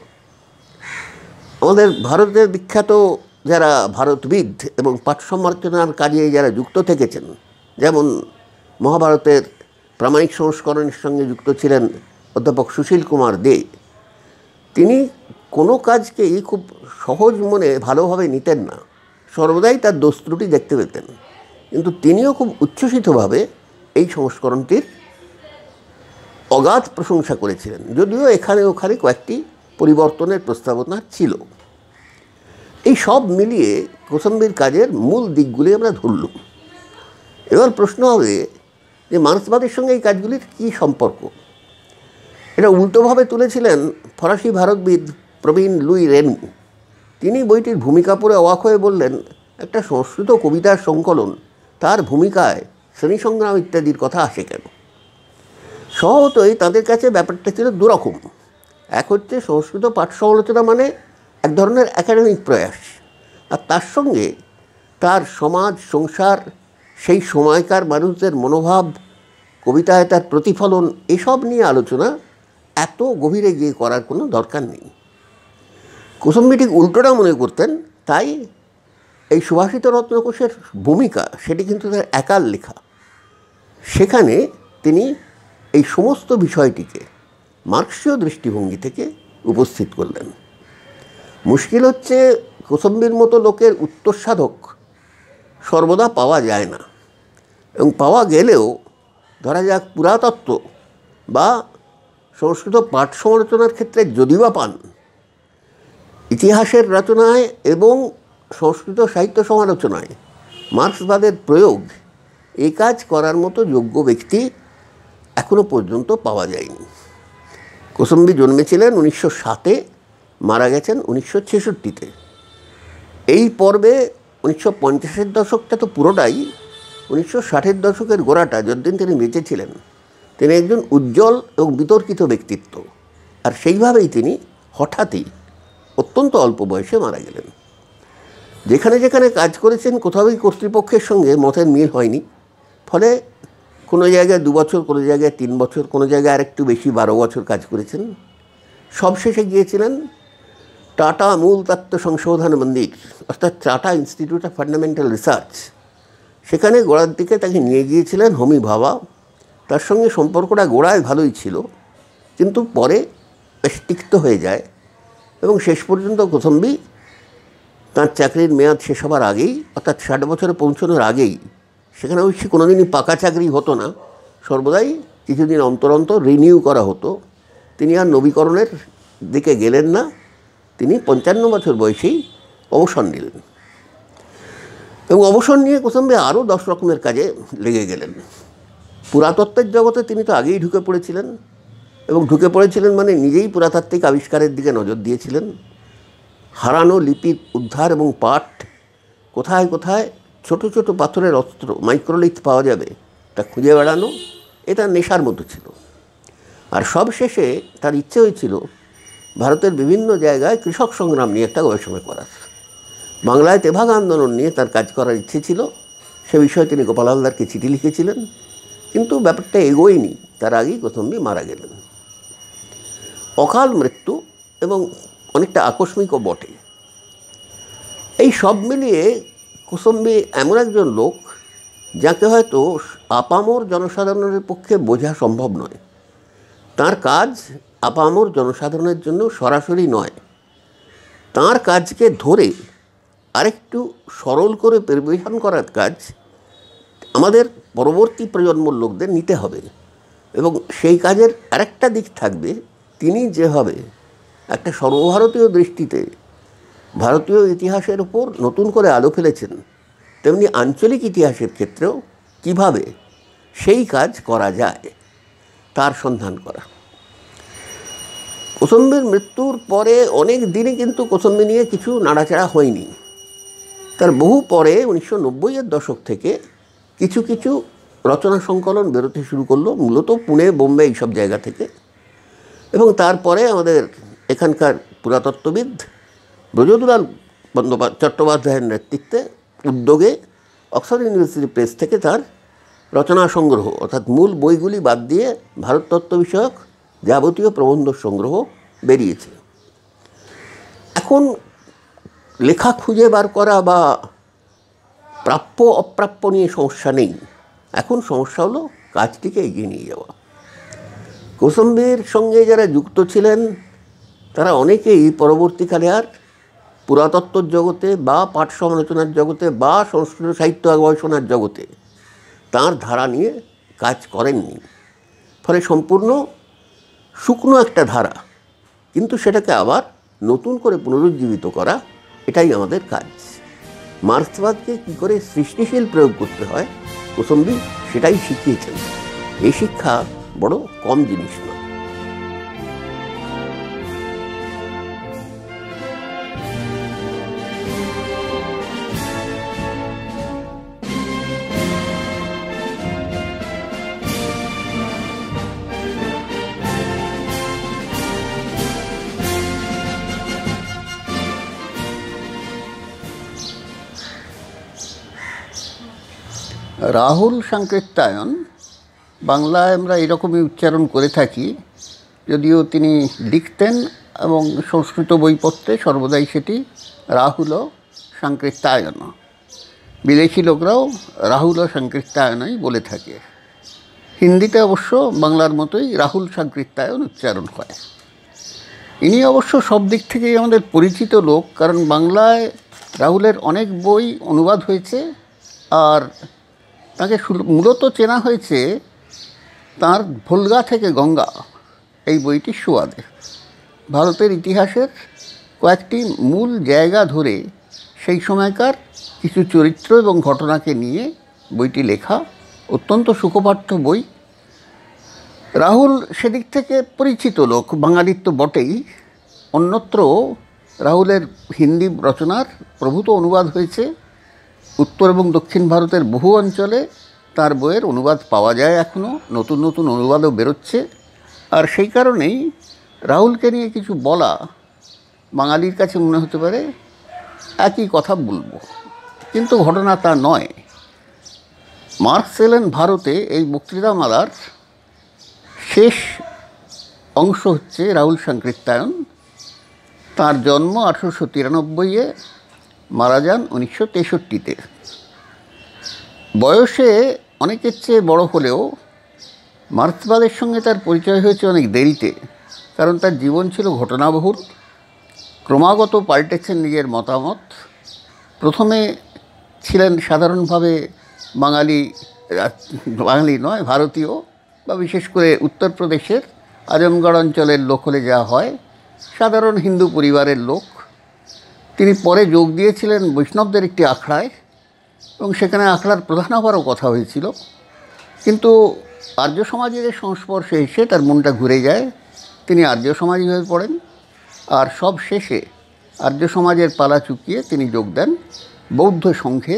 আমাদের ভারতের বিখ্যাত যারা ভারতবিদ এবং পাঠ সমালোচনার কাজে যারা যুক্ত থেকেছেন যেমন মহাভারতের প্রামাণিক সংস্করণের সঙ্গে যুক্ত ছিলেন অধ্যাপক সুশীল কুমার দে তিনি কোনো কাজকেই খুব সহজ মনে ভালোভাবে নিতেন না সর্বদাই তার দোষ ত্রুটি দেখতে পেতেন কিন্তু তিনিও খুব উচ্ছ্বসিতভাবে এই সংস্করণটির অগাধ প্রশংসা করেছিলেন যদিও এখানে ওখানে কয়েকটি পরিবর্তনের প্রস্তাবনা ছিল এই সব মিলিয়ে কোসাম্বির কাজের মূল দিকগুলি আমরা ধরলুম এবার প্রশ্ন হবে যে মানসবাদের সঙ্গে এই কাজগুলির কী সম্পর্ক এটা উল্টোভাবে তুলেছিলেন ফরাসি ভারতবিদ প্রবীণ লুই রেনু তিনি বইটির ভূমিকা পড়ে অবাক হয়ে বললেন একটা সংস্কৃত কবিতার সংকলন তার ভূমিকায় শ্রেণী সংগ্রাম ইত্যাদির কথা আসে কেন সহতই তাদের কাছে ব্যাপারটা ছিল দুরকম এক হচ্ছে সংস্কৃত পাঠ সমালোচনা মানে এক ধরনের একাডেমিক প্রয়াস আর তার সঙ্গে তার সমাজ সংসার সেই সময়কার মানুষদের মনোভাব কবিতায় তার প্রতিফলন এসব নিয়ে আলোচনা এত গভীরে গিয়ে করার কোনো দরকার নেই কুসুম্বি ঠিক উল্টোটা মনে করতেন তাই এই সুভাষিত রত্নকোষের ভূমিকা সেটি কিন্তু তার একার লেখা সেখানে তিনি এই সমস্ত বিষয়টিকে মার্ক্সীয় দৃষ্টিভঙ্গি থেকে উপস্থিত করলেন মুশকিল হচ্ছে কৌসম্বীর মতো লোকের উত্তর সাধক সর্বদা পাওয়া যায় না এবং পাওয়া গেলেও ধরা যাক পুরাতত্ত্ব বা সংস্কৃত পাঠ সমালোচনার ক্ষেত্রে যদি বা পান ইতিহাসের রচনায় এবং সংস্কৃত সাহিত্য সমালোচনায় মার্ক্সবাদের প্রয়োগ এ কাজ করার মতো যোগ্য ব্যক্তি এখনও পর্যন্ত পাওয়া যায়নি কোসম্বি জন্মেছিলেন উনিশশো সাতে মারা গেছেন উনিশশো ছেষট্টিতে এই পর্বে উনিশশো পঞ্চাশের দশকটা তো পুরোটাই উনিশশো ষাটের দশকের গোড়াটা যতদিন তিনি বেঁচেছিলেন তিনি একজন উজ্জ্বল এবং বিতর্কিত ব্যক্তিত্ব আর সেইভাবেই তিনি হঠাৎই অত্যন্ত অল্প বয়সে মারা গেলেন যেখানে যেখানে কাজ করেছেন কোথাওই কর্তৃপক্ষের সঙ্গে মতের মিল হয়নি ফলে কোনো জায়গায় দু বছর কোনো জায়গায় তিন বছর কোনো জায়গায় আরেকটু বেশি বারো বছর কাজ করেছেন সবশেষে গিয়েছিলেন টাটা মূল তত্ত্ব সংশোধন মন্দির অর্থাৎ Tata institute of fundamental research সেখানে গোড়ার দিকে তাকে নিয়ে গিয়েছিলেন হোমি ভাবা তার সঙ্গে সম্পর্কটা গোড়ায় ভালোই ছিল কিন্তু পরে বেশ তিক্ত হয়ে যায় এবং শেষ পর্যন্ত কোথম্বি তার চাকরির মেয়াদ শেষ হবার আগেই অর্থাৎ ষাট বছরে পৌঁছানোর আগেই সেখানে অবশ্যই কোনোদিনই পাকা চাকরি হতো না সর্বদাই কিছুদিন অন্তর অন্তর রিনিউ করা হতো তিনি আর নবীকরণের দিকে গেলেন না তিনি পঞ্চান্ন বছর বয়সেই অবসর নিলেন এবং অবসর নিয়ে প্রথমে আরও দশ রকমের কাজে লেগে গেলেন পুরাতত্ত্বের জগতে তিনি তো আগেই ঢুকে পড়েছিলেন এবং ঢুকে পড়েছিলেন মানে নিজেই পুরাতাত্ত্বিক আবিষ্কারের দিকে নজর দিয়েছিলেন হারানো লিপির উদ্ধার এবং পাঠ কোথায় কোথায় ছোট ছোট পাথরের অস্ত্র মাইক্রোলিথ পাওয়া যাবে তা খুঁজে বেড়ানো এটা নেশার মতো ছিল আর সবশেষে তার ইচ্ছে হয়েছিল ভারতের বিভিন্ন জায়গায় কৃষক সংগ্রাম নিয়ে একটা গবেষণা করার বাংলায় তেভাগ আন্দোলন নিয়ে তার কাজ করার ইচ্ছে ছিল সে বিষয়ে তিনি গোপাল হালদারকে চিঠি লিখেছিলেন কিন্তু ব্যাপারটা এগোয়নি তার আগেই কোথম্বি মারা গেলেন অকাল মৃত্যু এবং অনেকটা আকস্মিকও বটে এই সব মিলিয়ে কুসম্বি এমন একজন লোক যাকে হয়তো আপামর জনসাধারণের পক্ষে বোঝা সম্ভব নয় তার কাজ আপামর জনসাধারণের জন্য সরাসরি নয় তার কাজকে ধরে আরেকটু সরল করে পরিবেশন করার কাজ আমাদের পরবর্তী প্রজন্মর লোকদের নিতে হবে এবং সেই কাজের আরেকটা দিক থাকবে তিনি যেভাবে একটা সর্বভারতীয় দৃষ্টিতে ভারতীয় ইতিহাসের উপর নতুন করে আলো ফেলেছেন তেমনি আঞ্চলিক ইতিহাসের ক্ষেত্রেও কিভাবে সেই কাজ করা যায় তার সন্ধান করা কোসম্বির মৃত্যুর পরে অনেক দিনই কিন্তু কোসম্বি নিয়ে কিছু নাড়াচাড়া হয়নি তার বহু পরে উনিশশো নব্বইয়ের দশক থেকে কিছু কিছু রচনা সংকলন বেরোতে শুরু করলো মূলত পুনে বোম্বে এইসব জায়গা থেকে এবং তারপরে আমাদের এখানকার পুরাতত্ত্ববিদ ব্রজদুলাল বন্দ্যোপাধ্যায় চট্টোপাধ্যায়ের নেতৃত্বে উদ্যোগে অক্সফোর্ড ইউনিভার্সিটি প্রেস থেকে তার রচনা সংগ্রহ অর্থাৎ মূল বইগুলি বাদ দিয়ে ভারততত্ত্ব বিষয়ক যাবতীয় প্রবন্ধ সংগ্রহ বেরিয়েছে এখন লেখা খুঁজে বার করা বা প্রাপ্য অপ্রাপ্য নিয়ে সমস্যা নেই এখন সমস্যা হলো কাজটিকে এগিয়ে নিয়ে যাওয়া কোসম্বের সঙ্গে যারা যুক্ত ছিলেন তারা অনেকেই পরবর্তীকালে আর পুরাতত্ত্বর জগতে বা পাঠ সমালোচনার জগতে বা সংস্কৃত সাহিত্য গবেষণার জগতে তার ধারা নিয়ে কাজ করেননি ফলে সম্পূর্ণ শুকনো একটা ধারা কিন্তু সেটাকে আবার নতুন করে পুনরুজ্জীবিত করা এটাই আমাদের কাজ মার্ক্সবাদকে কী করে সৃষ্টিশীল প্রয়োগ করতে হয় কোসম্বি সেটাই শিখিয়েছেন এই শিক্ষা বড় কম জিনিস নয় রাহুল সংকীর্তায়ন বাংলায় আমরা এরকমই উচ্চারণ করে থাকি যদিও তিনি লিখতেন এবং সংস্কৃত বইপত্রে সর্বদাই সেটি রাহুল সংকীর্তায়ন বিদেশি লোকরাও রাহুল সংকীর্তায়নই বলে থাকে হিন্দিতে অবশ্য বাংলার মতোই রাহুল সংকীর্তায়ন উচ্চারণ হয় ইনি অবশ্য সব দিক থেকেই আমাদের পরিচিত লোক কারণ বাংলায় রাহুলের অনেক বই অনুবাদ হয়েছে আর তাকে মূলত চেনা হয়েছে তার ভোলগা থেকে গঙ্গা এই বইটি সুয়াদে ভারতের ইতিহাসের কয়েকটি মূল জায়গা ধরে সেই সময়কার কিছু চরিত্র এবং ঘটনাকে নিয়ে বইটি লেখা অত্যন্ত সুখপাঠ্য বই রাহুল সেদিক থেকে পরিচিত লোক বাঙালির তো বটেই অন্যত্র রাহুলের হিন্দি রচনার প্রভূত অনুবাদ হয়েছে উত্তর এবং দক্ষিণ ভারতের বহু অঞ্চলে তার বইয়ের অনুবাদ পাওয়া যায় এখনও নতুন নতুন অনুবাদও বেরোচ্ছে আর সেই কারণেই রাহুলকে নিয়ে কিছু বলা বাঙালির কাছে মনে হতে পারে একই কথা বলবো কিন্তু ঘটনা তা নয় মার্কস এলেন ভারতে এই বক্তৃতা মালার শেষ অংশ হচ্ছে রাহুল সংকৃত্যায়ন তার জন্ম আঠেরোশো তিরানব্বইয়ে মারা যান উনিশশো তেষট্টিতে বয়সে অনেকের চেয়ে বড় হলেও মার্কসবাদের সঙ্গে তার পরিচয় হয়েছে অনেক দেরিতে কারণ তার জীবন ছিল ঘটনাবহুল ক্রমাগত পাল্টেছেন নিজের মতামত প্রথমে ছিলেন সাধারণভাবে বাঙালি বাঙালি নয় ভারতীয় বা বিশেষ করে উত্তরপ্রদেশের আজমগড় অঞ্চলের লোক হলে যা হয় সাধারণ হিন্দু পরিবারের লোক তিনি পরে যোগ দিয়েছিলেন বৈষ্ণবদের একটি আখড়ায় এবং সেখানে আখড়ার প্রধান হওয়ারও কথা হয়েছিল কিন্তু আর্য সমাজের সংস্পর্শে এসে তার মনটা ঘুরে যায় তিনি আর্য সমাজী হয়ে পড়েন আর সব শেষে আর্য সমাজের পালা চুকিয়ে তিনি যোগ দেন বৌদ্ধ সংঘে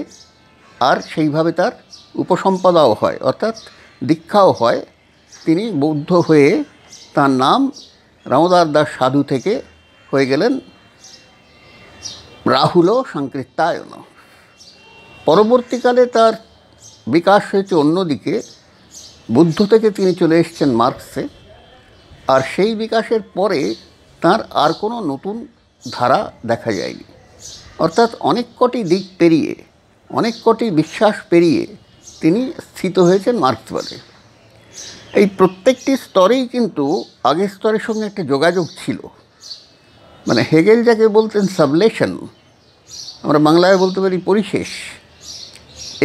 আর সেইভাবে তার উপসম্পদাও হয় অর্থাৎ দীক্ষাও হয় তিনি বৌদ্ধ হয়ে তার নাম রামদার দাস সাধু থেকে হয়ে গেলেন রাহুল সংকৃত্তায়ন পরবর্তীকালে তার বিকাশ হয়েছে অন্যদিকে বুদ্ধ থেকে তিনি চলে এসছেন মার্কসে আর সেই বিকাশের পরে তার আর কোনো নতুন ধারা দেখা যায়নি অর্থাৎ অনেক কটি দিক পেরিয়ে অনেক কটি বিশ্বাস পেরিয়ে তিনি স্থিত হয়েছেন মার্কসবাদে এই প্রত্যেকটি স্তরেই কিন্তু আগের স্তরের সঙ্গে একটা যোগাযোগ ছিল মানে হেগেল যাকে বলতেন সাবলেশন আমরা বাংলায় বলতে পারি পরিশেষ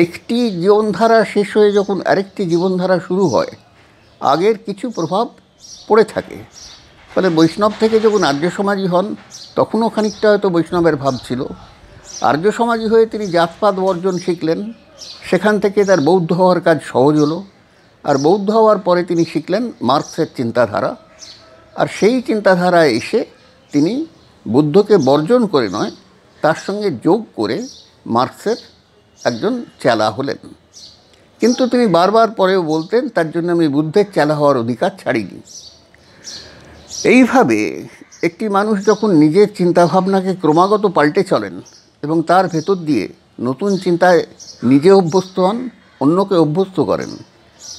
একটি জীবনধারা শেষ হয়ে যখন আরেকটি জীবনধারা শুরু হয় আগের কিছু প্রভাব পড়ে থাকে ফলে বৈষ্ণব থেকে যখন আর্য সমাজই হন তখনও খানিকটা হয়তো বৈষ্ণবের ভাব ছিল আর্য সমাজই হয়ে তিনি জাতপাত বর্জন শিখলেন সেখান থেকে তার বৌদ্ধ হওয়ার কাজ সহজ হলো আর বৌদ্ধ হওয়ার পরে তিনি শিখলেন মার্কসের চিন্তাধারা আর সেই চিন্তাধারায় এসে তিনি বুদ্ধকে বর্জন করে নয় তার সঙ্গে যোগ করে মার্কসের একজন চেলা হলেন কিন্তু তিনি বারবার পরেও বলতেন তার জন্য আমি বুদ্ধের চেলা হওয়ার অধিকার ছাড়িনি এইভাবে একটি মানুষ যখন নিজের চিন্তাভাবনাকে ক্রমাগত পাল্টে চলেন এবং তার ভেতর দিয়ে নতুন চিন্তায় নিজে অভ্যস্ত হন অন্যকে অভ্যস্ত করেন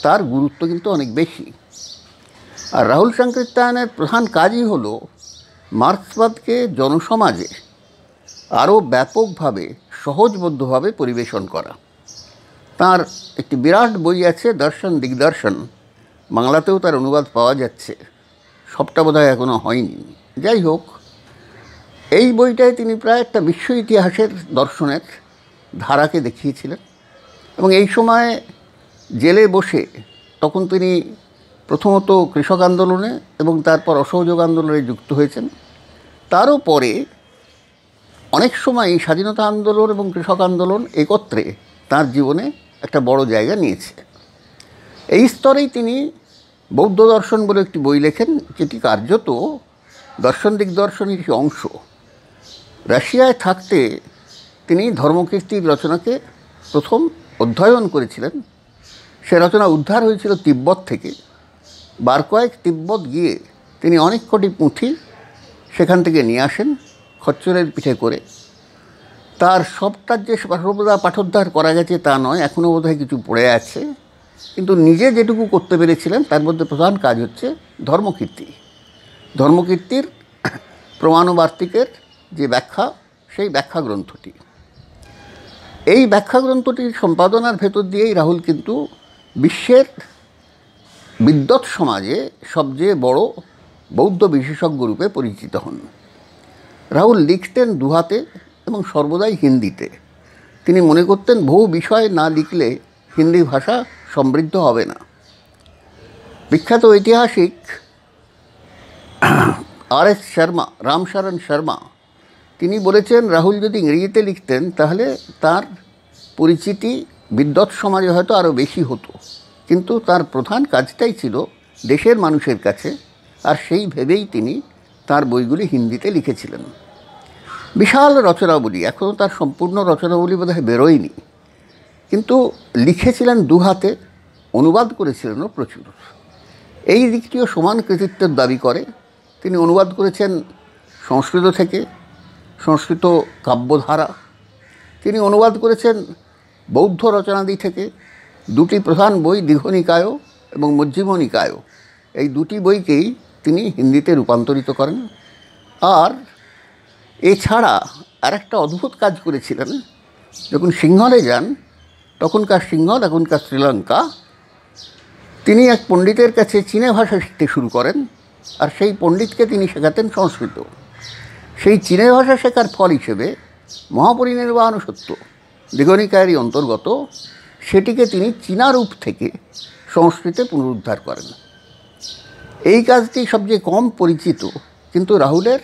তার গুরুত্ব কিন্তু অনেক বেশি আর রাহুল সংকীর্তায়নের প্রধান কাজই হলো মার্ক্সবাদকে জনসমাজে আরও ব্যাপকভাবে সহজবদ্ধভাবে পরিবেশন করা তার একটি বিরাট বই আছে দর্শন দিগদর্শন বাংলাতেও তার অনুবাদ পাওয়া যাচ্ছে সবটা বোধ হয় এখনও হয়নি যাই হোক এই বইটায় তিনি প্রায় একটা বিশ্ব ইতিহাসের দর্শনের ধারাকে দেখিয়েছিলেন এবং এই সময় জেলে বসে তখন তিনি প্রথমত কৃষক আন্দোলনে এবং তারপর অসহযোগ আন্দোলনে যুক্ত হয়েছেন তারও পরে অনেক সময় স্বাধীনতা আন্দোলন এবং কৃষক আন্দোলন একত্রে তার জীবনে একটা বড় জায়গা নিয়েছে এই স্তরেই তিনি বৌদ্ধ দর্শন বলে একটি বই লেখেন যেটি কার্যত দর্শন দর্শনের একটি অংশ রাশিয়ায় থাকতে তিনি ধর্মকীর্তির রচনাকে প্রথম অধ্যয়ন করেছিলেন সে রচনা উদ্ধার হয়েছিল তিব্বত থেকে বার কয়েক তিব্বত গিয়ে তিনি অনেক কোটি পুঁথি সেখান থেকে নিয়ে আসেন খচ্চরের পিঠে করে তার সবটার যে সর্বদা পাঠোদ্ধার করা গেছে তা নয় এখনও বোধহয় কিছু পড়ে আছে কিন্তু নিজে যেটুকু করতে পেরেছিলেন তার মধ্যে প্রধান কাজ হচ্ছে ধর্মকীর্তি ধর্মকীর্তির প্রমাণবার্তিকের যে ব্যাখ্যা সেই ব্যাখ্যা গ্রন্থটি এই ব্যাখ্যা গ্রন্থটির সম্পাদনার ভেতর দিয়েই রাহুল কিন্তু বিশ্বের বিদ্বৎ সমাজে সবচেয়ে বড় বৌদ্ধ বিশেষজ্ঞ রূপে পরিচিত হন রাহুল লিখতেন দুহাতে এবং সর্বদাই হিন্দিতে তিনি মনে করতেন বহু বিষয় না লিখলে হিন্দি ভাষা সমৃদ্ধ হবে না বিখ্যাত ঐতিহাসিক আর এস শর্মা রামশরণ শর্মা তিনি বলেছেন রাহুল যদি ইংরেজিতে লিখতেন তাহলে তার পরিচিতি বিদ্বৎ সমাজে হয়তো আরও বেশি হতো কিন্তু তার প্রধান কাজটাই ছিল দেশের মানুষের কাছে আর সেই ভেবেই তিনি তার বইগুলি হিন্দিতে লিখেছিলেন বিশাল রচনাবলী এখনও তার সম্পূর্ণ রচনাবলী বোধহয় বেরোয়নি কিন্তু লিখেছিলেন দুহাতে অনুবাদ করেছিলেনও প্রচুর এই দিকটিও সমান কৃতিত্বের দাবি করে তিনি অনুবাদ করেছেন সংস্কৃত থেকে সংস্কৃত কাব্যধারা তিনি অনুবাদ করেছেন বৌদ্ধ রচনাদি থেকে দুটি প্রধান বই দীঘনিকায় এবং মজ্জিমনিকায় এই দুটি বইকেই তিনি হিন্দিতে রূপান্তরিত করেন আর এছাড়া আরেকটা অদ্ভুত কাজ করেছিলেন যখন সিংহলে যান তখনকার সিংহল এখনকার শ্রীলঙ্কা তিনি এক পণ্ডিতের কাছে চীনে ভাষা শিখতে শুরু করেন আর সেই পণ্ডিতকে তিনি শেখাতেন সংস্কৃত সেই চীনে ভাষা শেখার ফল হিসেবে মহাপরিনির্বাণ সত্য দীঘনিকায়েরই অন্তর্গত সেটিকে তিনি চীনা রূপ থেকে সংস্কৃতে পুনরুদ্ধার করেন এই কাজটি সবচেয়ে কম পরিচিত কিন্তু রাহুলের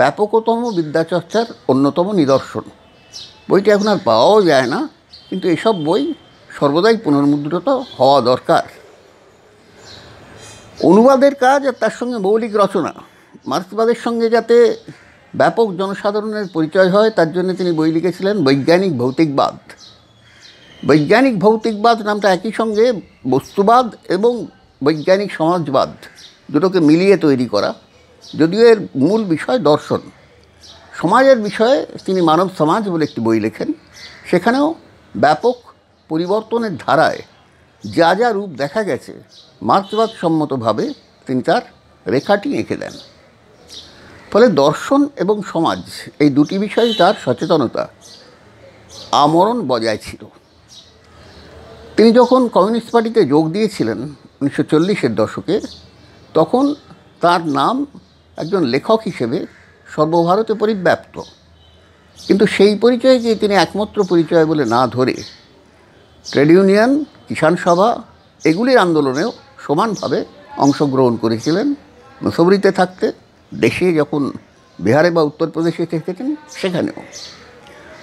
ব্যাপকতম বিদ্যাচর্চার অন্যতম নিদর্শন বইটি এখন আর পাওয়াও যায় না কিন্তু এসব বই সর্বদাই পুনর্মুদ্রিত হওয়া দরকার অনুবাদের কাজ আর তার সঙ্গে মৌলিক রচনা মার্ক্সবাদের সঙ্গে যাতে ব্যাপক জনসাধারণের পরিচয় হয় তার জন্য তিনি বই লিখেছিলেন বৈজ্ঞানিক ভৌতিকবাদ বৈজ্ঞানিক ভৌতিকবাদ নামটা একই সঙ্গে বস্তুবাদ এবং বৈজ্ঞানিক সমাজবাদ দুটোকে মিলিয়ে তৈরি করা যদিও এর মূল বিষয় দর্শন সমাজের বিষয়ে তিনি মানব সমাজ বলে একটি বই লেখেন সেখানেও ব্যাপক পরিবর্তনের ধারায় যা যা রূপ দেখা গেছে মার্চবাদ সম্মতভাবে তিনি তার রেখাটি এঁকে দেন ফলে দর্শন এবং সমাজ এই দুটি বিষয়ে তার সচেতনতা আমরণ বজায় ছিল তিনি যখন কমিউনিস্ট পার্টিতে যোগ দিয়েছিলেন উনিশশো চল্লিশের দশকে তখন তার নাম একজন লেখক হিসেবে সর্বভারতে পরিব্যাপ্ত কিন্তু সেই পরিচয়কে তিনি একমাত্র পরিচয় বলে না ধরে ট্রেড ইউনিয়ন কিষাণ সভা এগুলির আন্দোলনেও সমানভাবে অংশগ্রহণ করেছিলেন মুসবরিতে থাকতে দেশে যখন বিহারে বা উত্তরপ্রদেশে থেকেছেন সেখানেও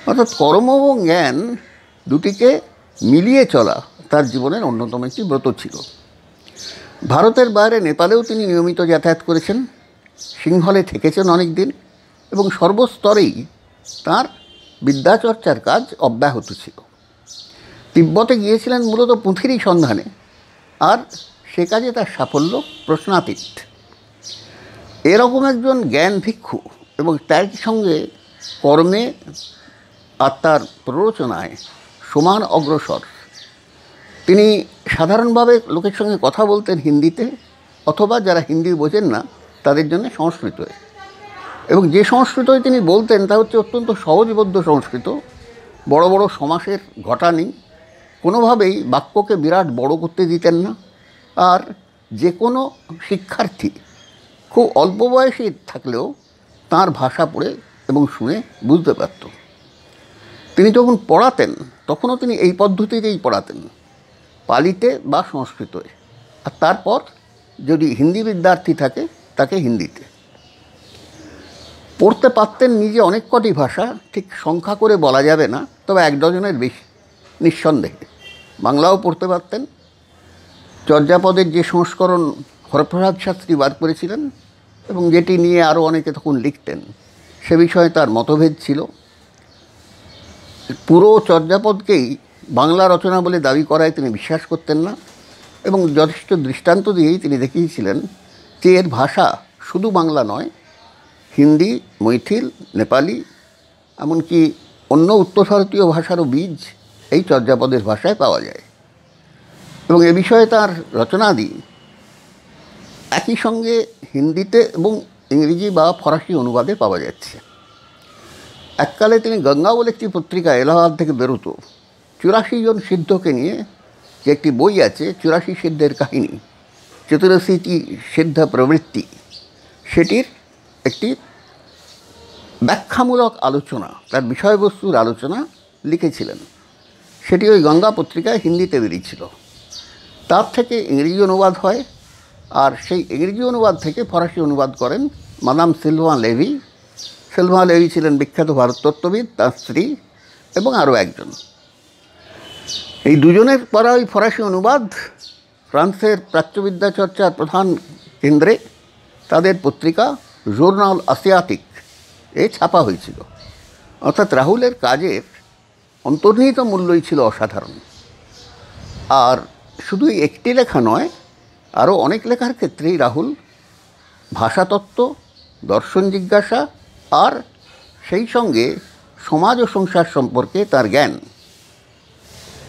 অর্থাৎ কর্ম এবং জ্ঞান দুটিকে মিলিয়ে চলা তার জীবনের অন্যতম একটি ব্রত ছিল ভারতের বাইরে নেপালেও তিনি নিয়মিত যাতায়াত করেছেন সিংহলে থেকেছেন অনেক দিন এবং সর্বস্তরেই তার বিদ্যাচর্চার কাজ অব্যাহত ছিল তিব্বতে গিয়েছিলেন মূলত পুঁথিরই সন্ধানে আর সে কাজে তার সাফল্য প্রশ্নাতীত এরকম একজন জ্ঞান ভিক্ষু এবং তার সঙ্গে কর্মে আত্মার প্ররোচনায় সমান অগ্রসর তিনি সাধারণভাবে লোকের সঙ্গে কথা বলতেন হিন্দিতে অথবা যারা হিন্দি বোঝেন না তাদের জন্য সংস্কৃত এবং যে সংস্কৃতই তিনি বলতেন তা হচ্ছে অত্যন্ত সহজবদ্ধ সংস্কৃত বড় বড় সমাসের ঘটানি কোনোভাবেই বাক্যকে বিরাট বড় করতে দিতেন না আর যে কোনো শিক্ষার্থী খুব অল্প বয়সে থাকলেও তার ভাষা পড়ে এবং শুনে বুঝতে পারত তিনি যখন পড়াতেন তখনও তিনি এই পদ্ধতিতেই পড়াতেন পালিতে বা সংস্কৃতয়ে আর তারপর যদি হিন্দি বিদ্যার্থী থাকে তাকে হিন্দিতে পড়তে পারতেন নিজে অনেক কটি ভাষা ঠিক সংখ্যা করে বলা যাবে না তবে এক ডজনের বেশি নিঃসন্দেহে বাংলাও পড়তে পারতেন চর্যাপদের যে সংস্করণ হরপ্রসাদ শাস্ত্রী বার করেছিলেন এবং যেটি নিয়ে আরও অনেকে তখন লিখতেন সে বিষয়ে তার মতভেদ ছিল পুরো চর্যাপদকেই বাংলা রচনা বলে দাবি করায় তিনি বিশ্বাস করতেন না এবং যথেষ্ট দৃষ্টান্ত দিয়েই তিনি দেখিয়েছিলেন যে এর ভাষা শুধু বাংলা নয় হিন্দি মৈথিল নেপালি এমনকি অন্য উত্তর ভারতীয় ভাষারও বীজ এই চর্যাপদের ভাষায় পাওয়া যায় এবং এ বিষয়ে তার রচনাদি একই সঙ্গে হিন্দিতে এবং ইংরেজি বা ফরাসি অনুবাদে পাওয়া যাচ্ছে এককালে তিনি গঙ্গা বলে একটি পত্রিকা এলাহাবাদ থেকে বেরোতো চুরাশি জন সিদ্ধকে নিয়ে যে একটি বই আছে চুরাশি সিদ্ধের কাহিনী চতুরাশিটি সিদ্ধ প্রবৃত্তি সেটির একটি ব্যাখ্যামূলক আলোচনা তার বিষয়বস্তুর আলোচনা লিখেছিলেন সেটি ওই গঙ্গা পত্রিকায় হিন্দিতে বেরিয়েছিল তার থেকে ইংরেজি অনুবাদ হয় আর সেই ইংরেজি অনুবাদ থেকে ফরাসি অনুবাদ করেন madam Silva Levi Selma Levi ছিলেন বিখ্যাত ভারততত্ত্ববিদ তার স্ত্রী এবং আরও একজন এই দুজনের পরা ওই ফরাসি অনুবাদ ফ্রান্সের প্রাচ্যবিদ্যা চর্চার প্রধান কেন্দ্রে তাদের পত্রিকা জোর্নাল আসিয়াতিক এ ছাপা হয়েছিল অর্থাৎ রাহুলের কাজের অন্তর্নিহিত মূল্যই ছিল অসাধারণ আর শুধু একটি লেখা নয় আরও অনেক লেখার ক্ষেত্রেই রাহুল ভাষাতত্ত্ব দর্শন জিজ্ঞাসা আর সেই সঙ্গে সমাজ ও সংসার সম্পর্কে তার জ্ঞান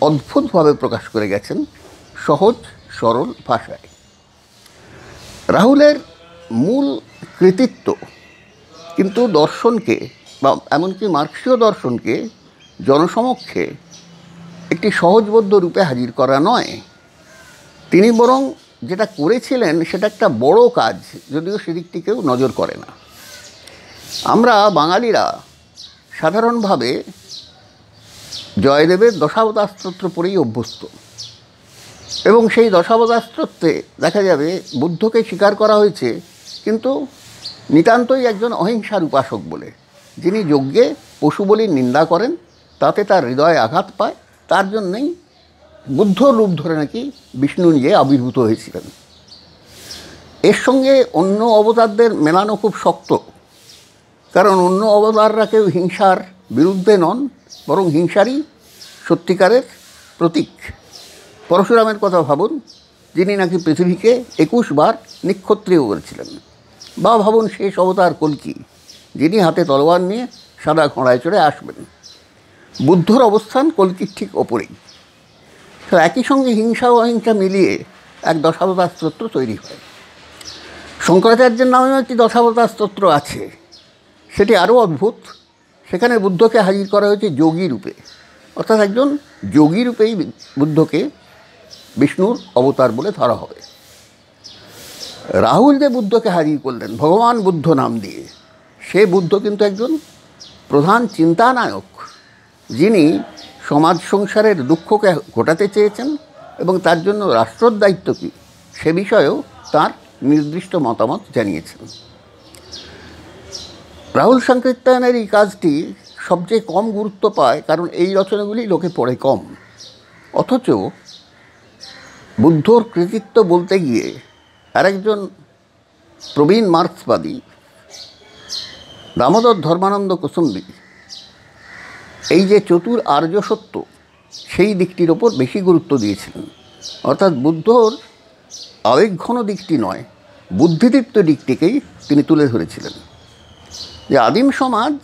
অদ্ভুতভাবে প্রকাশ করে গেছেন সহজ সরল ভাষায় রাহুলের মূল কৃতিত্ব কিন্তু দর্শনকে বা এমনকি মার্কসীয় দর্শনকে জনসমক্ষে একটি সহজবদ্ধ রূপে হাজির করা নয় তিনি বরং যেটা করেছিলেন সেটা একটা বড় কাজ যদিও সেদিকটিকেও নজর করে না আমরা বাঙালিরা সাধারণভাবে জয়দেবের দশাবতার স্তোত্র অভ্যস্ত এবং সেই দশাবতার স্তোত্রে দেখা যাবে বুদ্ধকে স্বীকার করা হয়েছে কিন্তু নিতান্তই একজন অহিংসার উপাসক বলে যিনি যজ্ঞে পশু বলি নিন্দা করেন তাতে তার হৃদয়ে আঘাত পায় তার জন্যেই বুদ্ধ রূপ ধরে নাকি বিষ্ণু নিজে আবির্ভূত হয়েছিলেন এর সঙ্গে অন্য অবতারদের মেলানো খুব শক্ত কারণ অন্য অবতাররা কেউ হিংসার বিরুদ্ধে নন বরং হিংসারই সত্যিকারের প্রতীক পরশুরামের কথা ভাবুন যিনি নাকি পৃথিবীকে একুশ বার নিক্ষত্রিয় করেছিলেন বা ভাবুন শেষ অবতার কলকি যিনি হাতে তলোয়ার নিয়ে সাদা ঘোড়ায় চড়ে আসবেন বুদ্ধর অবস্থান কলকির ঠিক ওপরেই একই সঙ্গে হিংসা ও অহিংসা মিলিয়ে এক দশাবতার স্তোত্র তৈরি হয় শঙ্করাচার্যের নামেও একটি দশাবতার স্তোত্র আছে সেটি আরও অদ্ভুত সেখানে বুদ্ধকে হাজির করা হয়েছে যোগী রূপে অর্থাৎ একজন যোগী রূপেই বুদ্ধকে বিষ্ণুর অবতার বলে ধরা হবে রাহুল যে বুদ্ধকে হাজির করলেন ভগবান বুদ্ধ নাম দিয়ে সে বুদ্ধ কিন্তু একজন প্রধান চিন্তানায়ক যিনি সমাজ সংসারের দুঃখকে ঘটাতে চেয়েছেন এবং তার জন্য রাষ্ট্রর দায়িত্ব কী সে বিষয়েও তার নির্দিষ্ট মতামত জানিয়েছেন রাহুল সংকীর্তনের এই কাজটি সবচেয়ে কম গুরুত্ব পায় কারণ এই রচনাগুলি লোকে পড়ে কম অথচ বুদ্ধর কৃতিত্ব বলতে গিয়ে আরেকজন প্রবীণ মার্ক্সবাদী দামোদর ধর্মানন্দ কুসুম্বি এই যে চতুর আর্য সত্য সেই দিকটির ওপর বেশি গুরুত্ব দিয়েছিলেন অর্থাৎ বুদ্ধর আবেগঘন দিকটি নয় বুদ্ধিদীপ্ত দিকটিকেই তিনি তুলে ধরেছিলেন যে আদিম সমাজ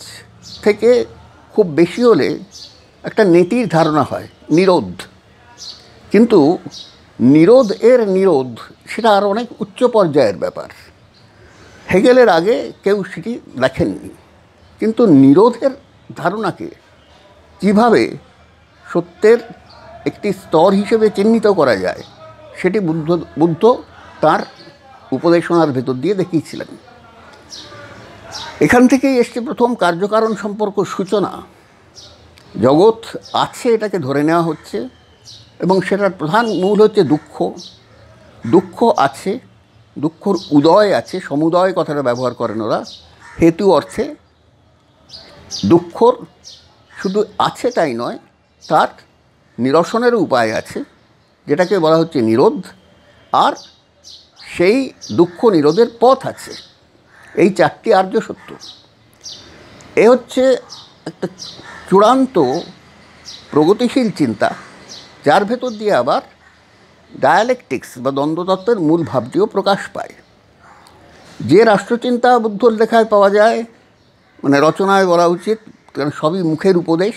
থেকে খুব বেশি হলে একটা নীতির ধারণা হয় নিরোধ কিন্তু নিরোধ এর নিরোধ সেটা আর অনেক উচ্চ পর্যায়ের ব্যাপার হেগেলের আগে কেউ সেটি দেখেননি কিন্তু নিরোধের ধারণাকে কিভাবে সত্যের একটি স্তর হিসেবে চিহ্নিত করা যায় সেটি বুদ্ধ বুদ্ধ তার উপদেশনার ভেতর দিয়ে দেখিয়েছিলেন এখান থেকেই এসছে প্রথম কার্যকারণ সম্পর্ক সূচনা জগৎ আছে এটাকে ধরে নেওয়া হচ্ছে এবং সেটার প্রধান মূল হচ্ছে দুঃখ দুঃখ আছে দুঃখর উদয় আছে সমুদয় কথাটা ব্যবহার করেন ওরা হেতু অর্থে দুঃখর শুধু আছে তাই নয় তার নিরসনের উপায় আছে যেটাকে বলা হচ্ছে নিরোধ আর সেই দুঃখ নিরোধের পথ আছে এই চারটি আর্য সত্য এ হচ্ছে একটা চূড়ান্ত প্রগতিশীল চিন্তা যার ভেতর দিয়ে আবার ডায়ালেকটিক্স বা দ্বন্দ্বতত্ত্বের মূল ভাবটিও প্রকাশ পায় যে রাষ্ট্রচিন্তা বুদ্ধর লেখায় পাওয়া যায় মানে রচনায় বলা উচিত কারণ সবই মুখের উপদেশ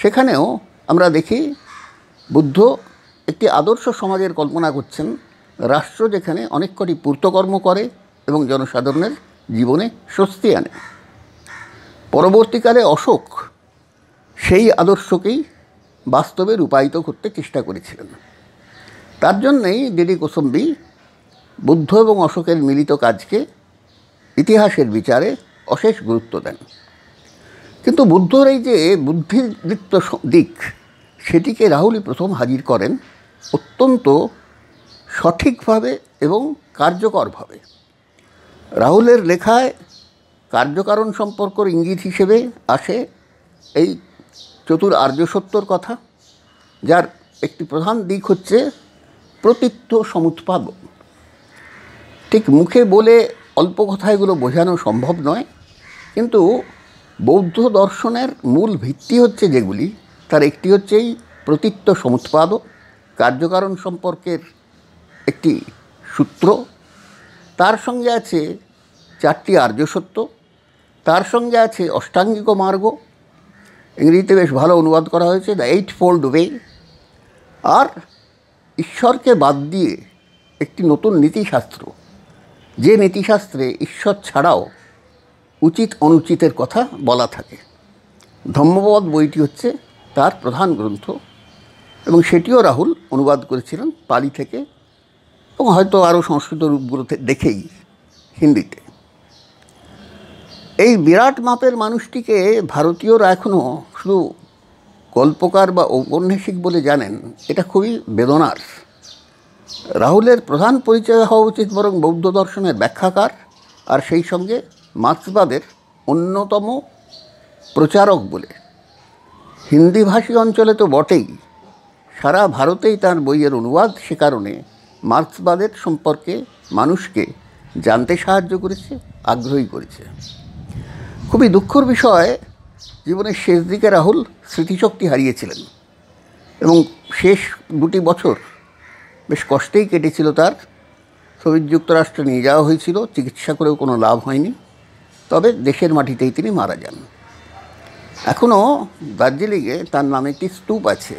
সেখানেও আমরা দেখি বুদ্ধ একটি আদর্শ সমাজের কল্পনা করছেন রাষ্ট্র যেখানে অনেক কটি পূর্তকর্ম করে এবং জনসাধারণের জীবনে স্বস্তি আনে পরবর্তীকালে অশোক সেই আদর্শকেই বাস্তবে রূপায়িত করতে চেষ্টা করেছিলেন তার জন্যেই দিদি কোসম্বি বুদ্ধ এবং অশোকের মিলিত কাজকে ইতিহাসের বিচারে অশেষ গুরুত্ব দেন কিন্তু বুদ্ধর এই যে বুদ্ধিদৃত্ত দিক সেটিকে রাহুলই প্রথম হাজির করেন অত্যন্ত সঠিকভাবে এবং কার্যকরভাবে রাহুলের লেখায় কার্যকারণ সম্পর্কর ইঙ্গিত হিসেবে আসে এই চতুর আর্য সত্যর কথা যার একটি প্রধান দিক হচ্ছে প্রতিত্ব সমুৎপাদ ঠিক মুখে বলে অল্প কথা এগুলো বোঝানো সম্ভব নয় কিন্তু বৌদ্ধ দর্শনের মূল ভিত্তি হচ্ছে যেগুলি তার একটি হচ্ছে এই প্রতিত্ব সমুৎপাদ কার্যকারণ সম্পর্কের একটি সূত্র তার সঙ্গে আছে চারটি আর্য সত্য তার সঙ্গে আছে অষ্টাঙ্গিক মার্গ ইংরেজিতে বেশ ভালো অনুবাদ করা হয়েছে দ্য এইট ফোল্ড ওয়ে আর ঈশ্বরকে বাদ দিয়ে একটি নতুন নীতিশাস্ত্র যে নীতিশাস্ত্রে ঈশ্বর ছাড়াও উচিত অনুচিতের কথা বলা থাকে ধম্মপদ বইটি হচ্ছে তার প্রধান গ্রন্থ এবং সেটিও রাহুল অনুবাদ করেছিলেন পালি থেকে এবং হয়তো আরও সংস্কৃত রূপগুলোতে দেখেই হিন্দিতে এই বিরাট মাপের মানুষটিকে ভারতীয়রা এখনও শুধু গল্পকার বা ঔপন্যাসিক বলে জানেন এটা খুবই বেদনার রাহুলের প্রধান পরিচয় হওয়া উচিত বরং বৌদ্ধ দর্শনের ব্যাখ্যাকার আর সেই সঙ্গে মাতৃবাদের অন্যতম প্রচারক বলে হিন্দিভাষী অঞ্চলে তো বটেই সারা ভারতেই তার বইয়ের অনুবাদ সে কারণে মার্ক্সবাদের সম্পর্কে মানুষকে জানতে সাহায্য করেছে আগ্রহী করেছে খুবই দুঃখর বিষয় জীবনের শেষ দিকে রাহুল স্মৃতিশক্তি হারিয়েছিলেন এবং শেষ দুটি বছর বেশ কষ্টেই কেটেছিল তার সোভিয়েত যুক্তরাষ্ট্রে নিয়ে যাওয়া হয়েছিল চিকিৎসা করেও কোনো লাভ হয়নি তবে দেশের মাটিতেই তিনি মারা যান এখনও দার্জিলিংয়ে তার নামে একটি স্তূপ আছে